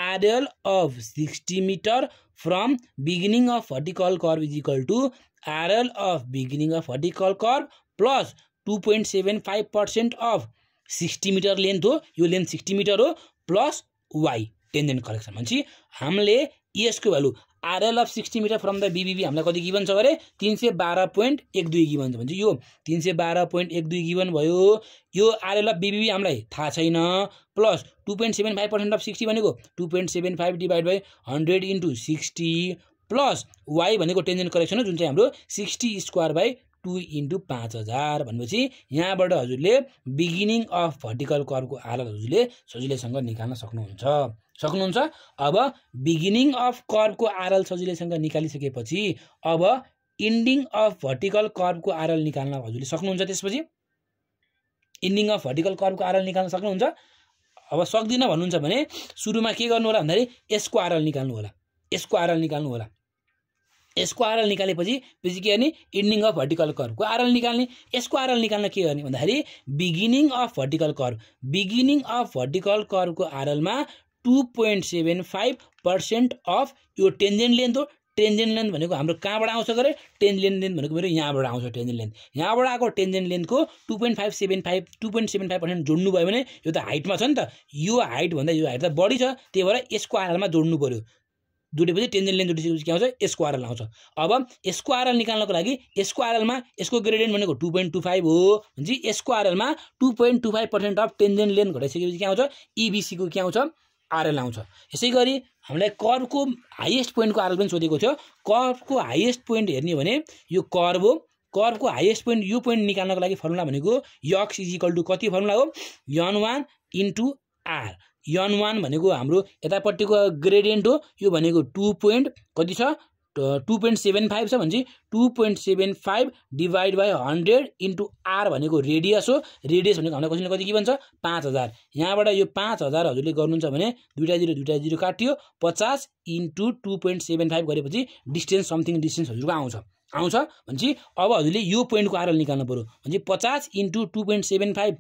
RL of sixty metre from beginning of vertical curve is equal to RL of beginning of vertical curve plus two point seven five percent of sixty metre length हो यो लेन्थ सिक्सटी मिटर हो प्लस वाई टेन्जेन्ट करेक्सन भनेपछि हामीले यसको e value RL of sixty metre from the BBB हामीलाई कति गिभन छ अरे तिन सय बाह्र पोइन्ट एक दुई गिभन छ भन्छ यो तिन सय बाह्र पोइन्ट एक दुई गिभन भयो यो आरएल अफ बिबिबी हामीलाई थाहा छैन plus two point seven five percent of sixty भनेको two point seven five divide by hundred into sixty plus y भनेको टेन्जेन्ट करेक्सन हो जुन चाहिँ हाम्रो sixty square by two into पाँच हजार भनेपछि यहाँबाट हजुरले बिगिनिङ अफ भर्टिकल कर्भको आरएल हजुरले सजिलैसँग निकाल्न सक्नुहुन्छ सक्नुहुन्छ अब बिगिनिङ अफ कर्भको आरएल सजिलैसँग निकालिसकेपछि अब इन्डिङ अफ भर्टिकल कर्भको आरएल निकाल्न हजुरले सक्नुहुन्छ त्यसपछि इन्डिङ अफ भर्टिकल कर्भको आरएल निकाल्न सक्नुहुन्छ अब सक्दिनँ भन्नुहुन्छ भने सुरुमा के गर्नु होला भन्दाखेरि यसको आरएल निकाल्नु होला यसको आरएल निकाल्नु होला यसको आरएल निकालेपछि पछि के गर्ने इन्डिङ अफ भर्टिकल कर्भको आरएल निकाल्ने यसको आरएल निकाल्न के गर्ने भन्दाखेरि beginning of vertical curve beginning of vertical कर्भको आरलमा two point seven five percent of यो टेन्जेन्ट लेन्थ हो टेन्जेन्ट लेन्थ भनेको हाम्रो कहाँबाट आउँछ अरे टेन्जेन्ट लेन्थ भनेको मेरो यहाँबाट आउँछ टेन्जेन्ट लेन्थ यहाँबाट आएको टेन्जेन्ट लेन्थको two point five seven five two point seven five percent जोड्नु भयो भने यो त हाइटमा छ नि त यो हाइटभन्दा यो हाइट त बढी छ त्यही भएर यसको आधारमा जोड्नु पऱ्यो जोडेपछि टेन्जेन्ट लेन्थ जोडिसकेपछि के आउँछ यसको आरएल आउँछ अब यसको आरएल निकाल्नको लागि यसको आरएलमा यसको ग्रेडियन्ट भनेको टू पोइन्ट टू फाइभ हो भनेपछि यसको आरएलमा two point two five percent of tangent length घटाइसकेपछि के आउँछ इबिसीको e के आउँछ आरएल आउँछ यसै गरी हामीलाई कर्वको हाइएस्ट पोइन्टको आरएल पनि सोधेको थियो कर्वको हाइएस्ट पोइन्ट हेर्ने भने यो कर्व हो कर्वको हाइएस्ट पोइन्ट यो पोइन्ट निकाल्नको लागि फर्मुला भनेको यक्स इज टु कति फर्मुला हो यन वान इन्टु आर यन वान भनेको हाम्रो यतापट्टिको ग्रेडियन्ट हो यो भनेको टु पोइन्ट कति छ टू पोइन्ट सेभेन फाइभ छ भने चाहिँ two point seven five divide by hundred into R भनेको रेडियस हो रेडियस भनेको हाम्रो क्वेसनले कति के भन्छ पाँच हजार यहाँबाट यो पाँच हजार हजुरले गर्नुहुन्छ भने दुइटा जिरो दुइटा जिरो काटियो पचास into two point seven five गरेपछि डिस्टेन्स समथिङ डिस्टेन्स हजुरको आउँछ आउँछ भनेपछि अब हजुरले यो पोइन्टको आरएल निकाल्नु पऱ्यो भने चाहिँ पचास into two point seven five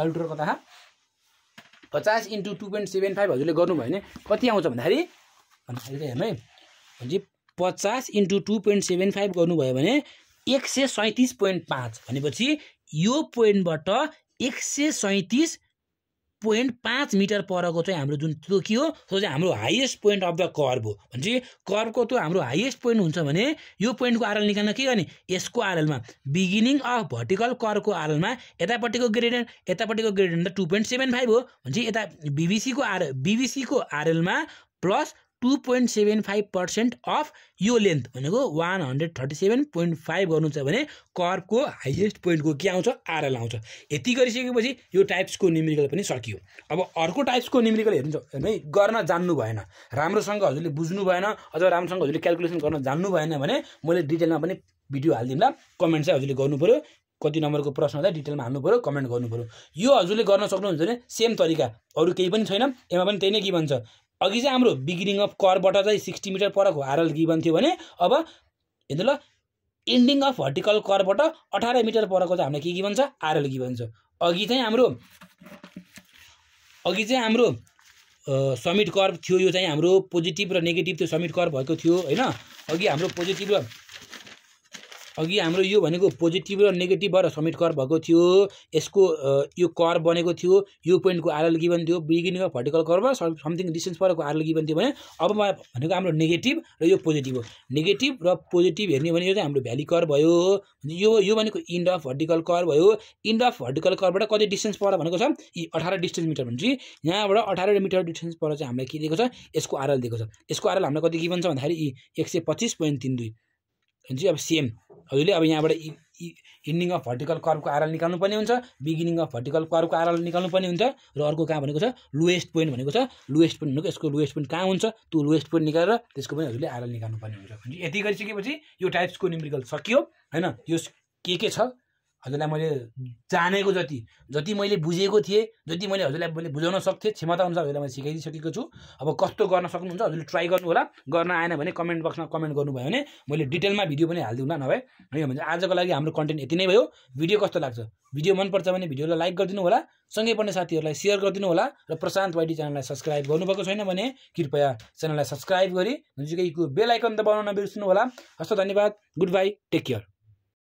calculator कता पचास into two point seven five हजुरले गर्नुभयो भने कति आउँछ भन्दाखेरि भन्दाखेरि हेर्नु है भनेपछि पचास into two point seven five गर्नुभयो भने एक सय सैँतिस पोइन्ट पाँच भनेपछि यो पोइन्टबाट एक सय सैँतिस पोइन्ट पाँच मिटर परको चाहिँ हाम्रो जुन त्यो के हो त्यो चाहिँ हाम्रो highest point of the curve हो भनेपछि कर्भको त्यो हाम्रो हाइएस्ट पोइन्ट हुन्छ भने यो पोइन्टको आरएल निकाल्न के गर्ने यसको आरएलमा बिगिनिङ अफ भर्टिकल कर्भको आरएलमा यतापट्टिको ग्रेडियन्ट यतापट्टिको ग्रेडियन्ट त टू पोइन्ट सेभेन फाइभ हो भनेपछि यता बिबिसीको आर बिबिसीको आरएलमा plus two point seven five percent of यो लेन्थ भनेको one hundred thirty seven point five गर्नु छ भने कर्भको हाइएस्ट पोइन्टको के आउँछ आरएल आउँछ यति गरिसकेपछि यो टाइप्सको न्युमेरिकल पनि सकियो अब अर्को टाइप्सको न्युमेरिकल हेर्नु है गर्न जान्नु भएन राम्रोसँग हजुरले बुझ्नु भएन अथवा राम्रोसँग हजुरले क्यालकुलेसन गर्न जान्नु भएन भने मैले डिटेलमा पनि भिडियो हालिदिउँला कमेन्ट चाहिँ हजुरले गर्नु पऱ्यो कति नम्बरको प्रश्न हुँदा डिटेलमा हाल्नु पऱ्यो कमेन्ट गर्नु पऱ्यो यो हजुरले गर्न सक्नुहुन्छ भने सेम तरिका अरू केही पनि छैन यसमा पनि त्यही नै के भन्छ अघि चाहिँ हाम्रो बिगिनिङ अफ करबाट चाहिँ सिक्सटी मिटर परको हारल गिबन थियो भने अब हेर्नु ल इन्डिङ अफ भर्टिकल करबाट अठार मिटर परको चाहिँ हामीलाई के गिभन छ आरएल गिभन छ अघि चाहिँ हाम्रो अघि चाहिँ हाम्रो समिट कर्भ थियो यो चाहिँ हाम्रो पोजिटिभ र नेगेटिभ त्यो समिट कर्भ भएको थियो होइन अघि हाम्रो पोजिटिभ र अघि हाम्रो यो भनेको पोजिटिभ र नेगेटिभबाट समिट कर भएको थियो यसको यो कर बनेको थियो यो पोइन्टको आरएल गिभन थियो beginning of vertical curve something distance परको आरएल गिभन थियो भने अब भनेको हाम्रो नेगेटिभ र यो पोजिटिभ हो नेगेटिभ र पोजिटिभ हेर्ने भने यो चाहिँ हाम्रो भ्याली कर भयो यो यो भनेको इन्ड अफ भर्टिकल कर भयो इन्ड अफ भर्टिकल करबाट कति डिस्टेन्स पर भनेको छ यी अठार डिस्टेन्स मिटर भन्छ यहाँबाट अठार मिटर डिस्टेन्स पर चाहिँ हामीलाई के दिएको छ यसको आरएल दिएको छ यसको आरएल हामीलाई कति गिभन छ भन्दाखेरि यी एक सय पच्चिस पोइन्ट तिन दुई भन्छ अब सेम हजुरले अब यहाँबाट इन्डिङ अफ भर्टिकल कर्भको आरएल निकाल्नुपर्ने हुन्छ बिगिनिङ अफ भर्टिकल कर्भको आरएल निकाल्नुपर्ने हुन्छ र अर्को कहाँ भनेको छ लोएस्ट पोइन्ट भनेको छ लोएस्ट पोइन्ट भनेको यसको लोएस्ट पोइन्ट कहाँ हुन्छ त्यो लोएस्ट पोइन्ट निकालेर त्यसको पनि हजुरले आरएल निकाल्नुपर्ने हुन्छ यति गरिसकेपछि यो टाइप्सको निम्रिकल सकियो होइन यो के के छ हजुरलाई मैले जानेको जति जति मैले बुझेको थिएँ जति मैले हजुरलाई मैले बुझाउन सक्थेँ क्षमताअनुसार हजुरलाई मैले सिकाइदिइसकेको छु अब कस्तो गर्न सक्नुहुन्छ हजुरले ट्राई गर्नु होला गर्न आएन भने कमेन्ट बक्समा कमेन्ट गर्नुभयो भने मैले डिटेलमा भिडियो पनि हालिदिउँला नभए होइन भने आजको लागि हाम्रो कन्टेन्ट यति नै भयो भिडियो कस्तो लाग्छ भिडियो मनपर्छ भने भिडियोलाई लाइक गरिदिनु होला सँगै पर्ने साथीहरूलाई सेयर गरिदिनु होला र प्रशान्त वाइडी च्यानललाई सब्सक्राइब गर्नुभएको छैन भने कृपया च्यानललाई सब्सक्राइब गरी जुनसुकैको बेल आइकन दबाउन नबिर्सनु होला हस्त धन्यवाद गुड बाई टेक केयर